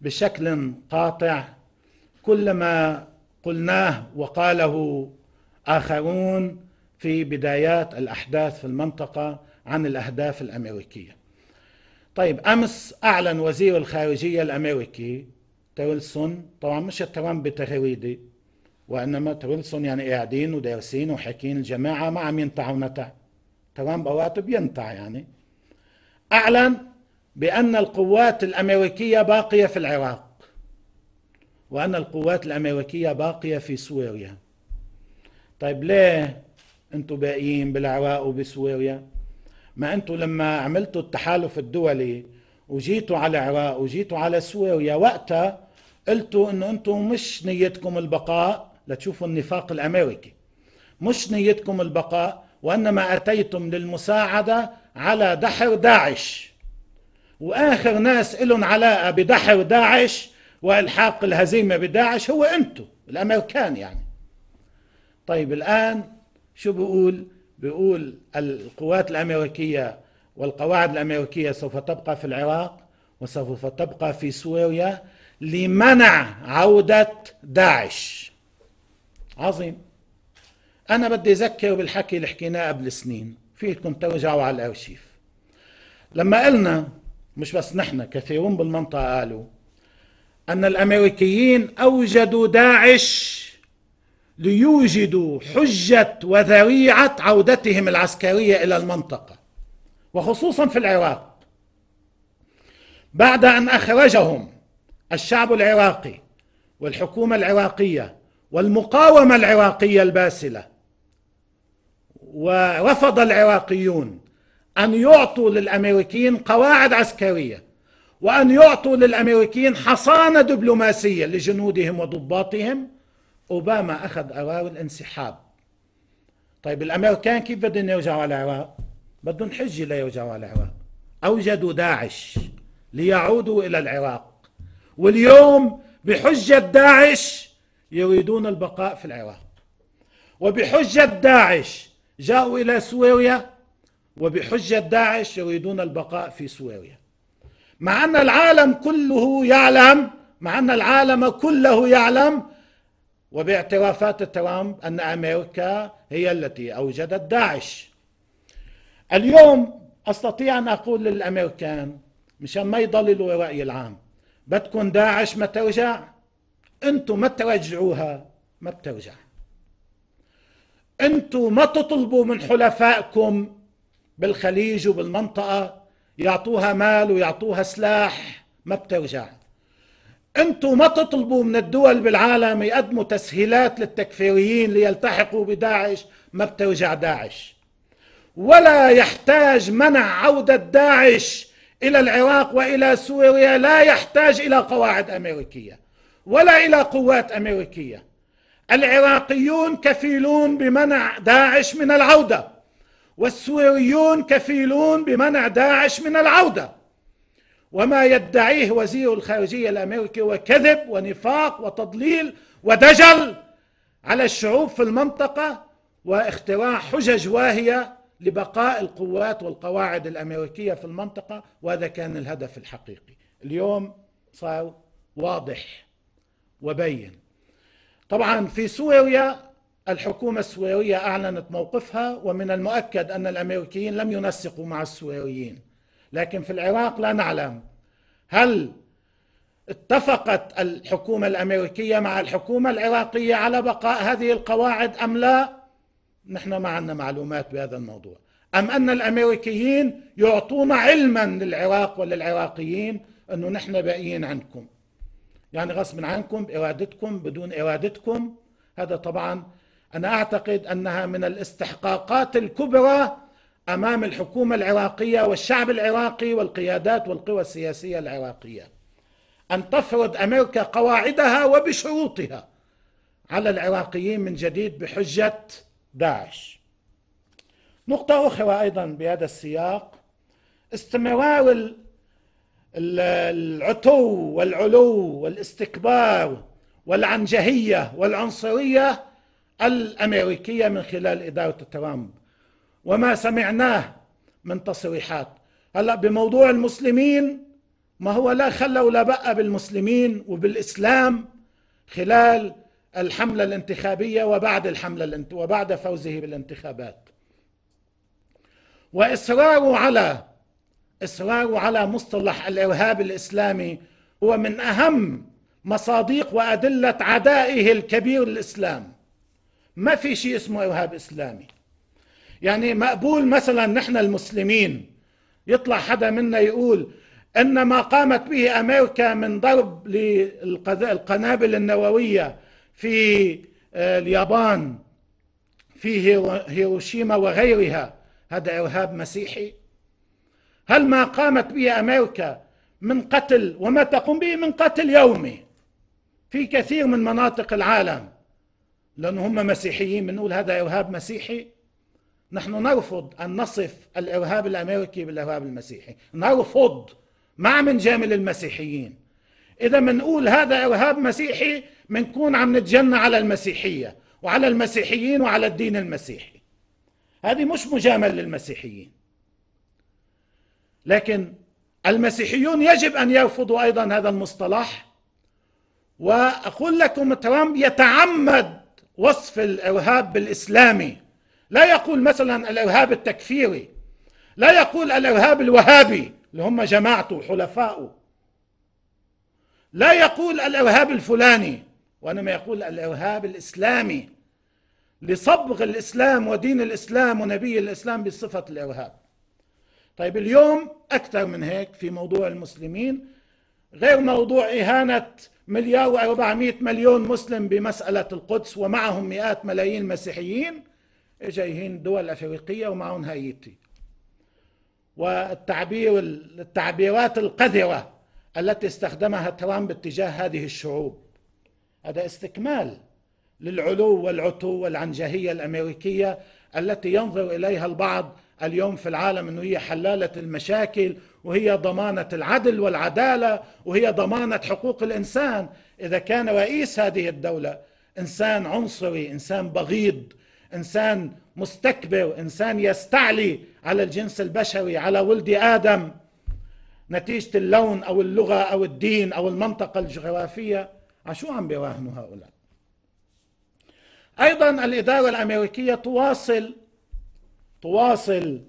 بشكل قاطع كل ما قلناه وقاله اخرون في بدايات الاحداث في المنطقه عن الاهداف الامريكيه. طيب امس اعلن وزير الخارجيه الامريكي تويلسون طبعا مش ترامب تغريدي وانما تويلسون يعني قاعدين ودارسين وحاكين الجماعه ما عم ينتعوا ترامب اوقات بينتع يعني اعلن بأن القوات الأمريكية باقية في العراق وأن القوات الأمريكية باقية في سوريا طيب ليه انتم باقيين بالعراق وبسوريا ما انتم لما عملتوا التحالف الدولي وجيتوا على العراق وجيتوا على سوريا وقتها قلتوا أنه أنتم مش نيتكم البقاء لتشوفوا النفاق الأمريكي مش نيتكم البقاء وإنما أتيتم للمساعدة على دحر داعش واخر ناس لهم علاقه بدحر داعش والحاق الهزيمه بداعش هو انتو الامريكان يعني طيب الان شو بيقول بيقول القوات الامريكيه والقواعد الامريكيه سوف تبقى في العراق وسوف تبقى في سوريا لمنع عوده داعش عظيم انا بدي اذكر بالحكي اللي حكيناه قبل سنين فيكم ترجعوا على الارشيف لما قلنا مش بس نحن كثيرون بالمنطقة قالوا أن الأمريكيين أوجدوا داعش ليوجدوا حجة وذريعة عودتهم العسكرية إلى المنطقة وخصوصا في العراق بعد أن أخرجهم الشعب العراقي والحكومة العراقية والمقاومة العراقية الباسلة ورفض العراقيون أن يعطوا للأمريكيين قواعد عسكرية وأن يعطوا للأمريكيين حصانة دبلوماسية لجنودهم وضباطهم أوباما أخذ قرار الانسحاب طيب الأمريكان كيف بدهم يرجعوا على العراق بدهم حجة ليرجعوا على العراق أوجدوا داعش ليعودوا إلى العراق واليوم بحجة داعش يريدون البقاء في العراق وبحجة داعش جاءوا إلى سوريا وبحجة داعش يريدون البقاء في سوريا مع أن العالم كله يعلم مع أن العالم كله يعلم وباعترافات ترامب أن أمريكا هي التي أوجدت داعش اليوم أستطيع أن أقول للأمريكان مشان ما يضللوا الرأي العام بدكم داعش ما ترجع أنتم ما ترجعوها ما بترجع أنتم ما تطلبوا من حلفائكم بالخليج وبالمنطقة يعطوها مال ويعطوها سلاح ما بترجع انتوا ما تطلبوا من الدول بالعالم يقدموا تسهيلات للتكفيريين ليلتحقوا بداعش ما بترجع داعش ولا يحتاج منع عودة داعش إلى العراق وإلى سوريا لا يحتاج إلى قواعد أمريكية ولا إلى قوات أمريكية العراقيون كفيلون بمنع داعش من العوده والسوريون كفيلون بمنع داعش من العودة وما يدعيه وزير الخارجية الأمريكي وكذب ونفاق وتضليل ودجل على الشعوب في المنطقة واختراع حجج واهية لبقاء القوات والقواعد الأمريكية في المنطقة وهذا كان الهدف الحقيقي اليوم صار واضح وبين طبعا في سوريا الحكومة السويوية أعلنت موقفها ومن المؤكد أن الأمريكيين لم ينسقوا مع السويويين لكن في العراق لا نعلم هل اتفقت الحكومة الأمريكية مع الحكومة العراقية على بقاء هذه القواعد أم لا نحن ما عندنا معلومات بهذا الموضوع أم أن الأمريكيين يعطون علما للعراق وللعراقيين أنه نحن باقيين عندكم يعني غصب عنكم بإرادتكم بدون إرادتكم هذا طبعا انا اعتقد انها من الاستحقاقات الكبرى امام الحكومه العراقيه والشعب العراقي والقيادات والقوى السياسيه العراقيه ان تفرض امريكا قواعدها وبشروطها على العراقيين من جديد بحجه داعش. نقطه اخرى ايضا بهذا السياق استمرار العتو والعلو والاستكبار والعنجهيه والعنصريه الامريكيه من خلال اداره ترامب وما سمعناه من تصريحات هلا بموضوع المسلمين ما هو لا خلى ولا بقى بالمسلمين وبالاسلام خلال الحمله الانتخابيه وبعد الحمله وبعد فوزه بالانتخابات واصراره على اصراره على مصطلح الارهاب الاسلامي هو من اهم مصادق وادله عدائه الكبير للاسلام ما في شيء اسمه إرهاب إسلامي يعني مقبول مثلا نحن المسلمين يطلع حدا منا يقول ان ما قامت به امريكا من ضرب للقنابل النوويه في آه، اليابان في هيروشيما وغيرها هذا ارهاب مسيحي هل ما قامت به امريكا من قتل وما تقوم به من قتل يومي في كثير من مناطق العالم لأنه هم مسيحيين بنقول هذا إرهاب مسيحي نحن نرفض أن نصف الإرهاب الأمريكي بالإرهاب المسيحي نرفض ما من جامل المسيحيين إذا بنقول هذا إرهاب مسيحي بنكون عم نتجنى على المسيحية وعلى المسيحيين وعلى الدين المسيحي هذه مش مجامل للمسيحيين لكن المسيحيون يجب أن يرفضوا أيضا هذا المصطلح وأقول لكم ترامب يتعمد وصف الارهاب بالاسلامي لا يقول مثلا الارهاب التكفيري لا يقول الارهاب الوهابي اللي هم جماعته وحلفائه لا يقول الارهاب الفلاني وانما يقول الارهاب الاسلامي لصبغ الاسلام ودين الاسلام ونبي الاسلام بصفه الارهاب. طيب اليوم اكثر من هيك في موضوع المسلمين غير موضوع اهانه مليار و400 مليون مسلم بمسألة القدس ومعهم مئات ملايين مسيحيين جايين دول أفريقية ومعهم هايتي والتعبير التعبيرات القذرة التي استخدمها ترامب اتجاه هذه الشعوب هذا استكمال للعلو والعتو والعنجهية الأمريكية التي ينظر إليها البعض اليوم في العالم أنه هي حلالة المشاكل وهي ضمانه العدل والعداله وهي ضمانه حقوق الانسان اذا كان رئيس هذه الدوله انسان عنصري انسان بغيض انسان مستكبر انسان يستعلي على الجنس البشري على ولد ادم نتيجه اللون او اللغه او الدين او المنطقه الجغرافيه شو عم بيراهنوا هؤلاء ايضا الاداره الامريكيه تواصل تواصل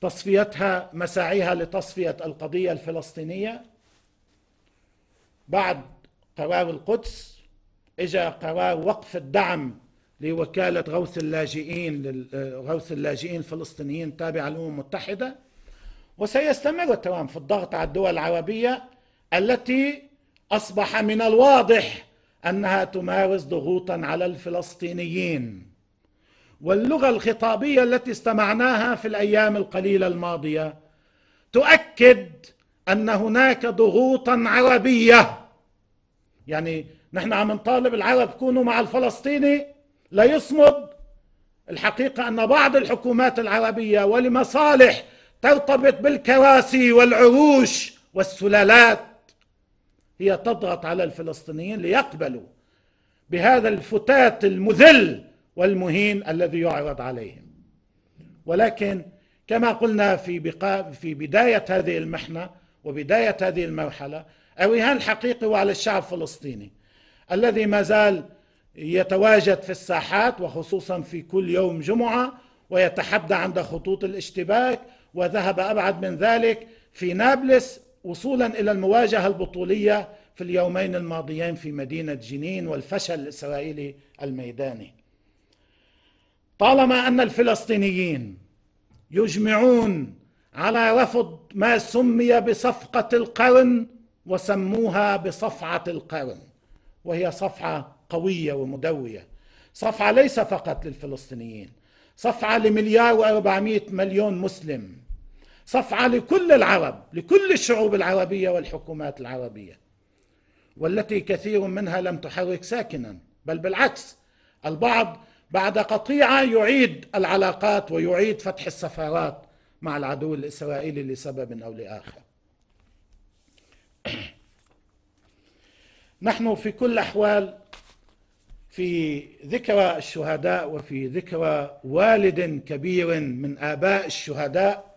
تصفيتها مساعيها لتصفيه القضيه الفلسطينيه بعد قرار القدس اجى قرار وقف الدعم لوكاله غوث اللاجئين آه، غوث اللاجئين الفلسطينيين التابعه للامم المتحده وسيستمر ترامب في الضغط على الدول العربيه التي اصبح من الواضح انها تمارس ضغوطا على الفلسطينيين واللغة الخطابية التي استمعناها في الأيام القليلة الماضية تؤكد أن هناك ضغوطا عربية يعني نحن عم نطالب العرب كونوا مع الفلسطيني لا يصمد الحقيقة أن بعض الحكومات العربية ولمصالح ترتبط بالكراسي والعروش والسلالات هي تضغط على الفلسطينيين ليقبلوا بهذا الفتات المذل والمهين الذي يعرض عليهم ولكن كما قلنا في بقاء في بدايه هذه المحنه وبدايه هذه المرحله الرهان الحقيقي هو على الشعب الفلسطيني الذي ما زال يتواجد في الساحات وخصوصا في كل يوم جمعه ويتحدى عند خطوط الاشتباك وذهب ابعد من ذلك في نابلس وصولا الى المواجهه البطوليه في اليومين الماضيين في مدينه جنين والفشل الاسرائيلي الميداني طالما ان الفلسطينيين يجمعون على رفض ما سمي بصفقه القرن وسموها بصفعه القرن وهي صفعه قويه ومدويه صفعه ليس فقط للفلسطينيين صفعه لمليار واربعمائه مليون مسلم صفعه لكل العرب لكل الشعوب العربيه والحكومات العربيه والتي كثير منها لم تحرك ساكنا بل بالعكس البعض بعد قطيعه يعيد العلاقات ويعيد فتح السفارات مع العدو الاسرائيلي لسبب او لاخر. نحن في كل الاحوال في ذكرى الشهداء وفي ذكرى والد كبير من اباء الشهداء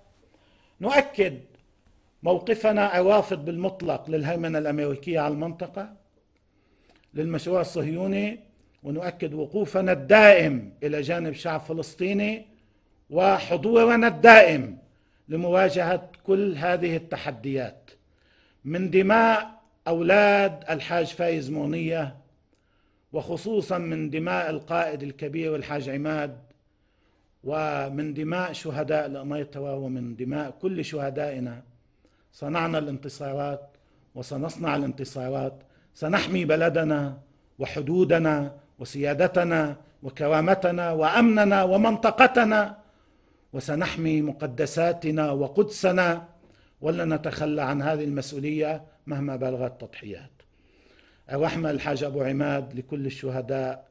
نؤكد موقفنا الرافض بالمطلق للهيمنه الامريكيه على المنطقه للمشروع الصهيوني ونؤكد وقوفنا الدائم الى جانب شعب فلسطيني وحضورنا الدائم لمواجهه كل هذه التحديات من دماء اولاد الحاج فايز مونيه وخصوصا من دماء القائد الكبير الحاج عماد ومن دماء شهداء الأميطرة ومن دماء كل شهدائنا صنعنا الانتصارات وسنصنع الانتصارات سنحمي بلدنا وحدودنا وسيادتنا وكرامتنا وامننا ومنطقتنا وسنحمي مقدساتنا وقدسنا ولن نتخلى عن هذه المسؤوليه مهما بلغت التضحيات الرحمه الحاج ابو عماد لكل الشهداء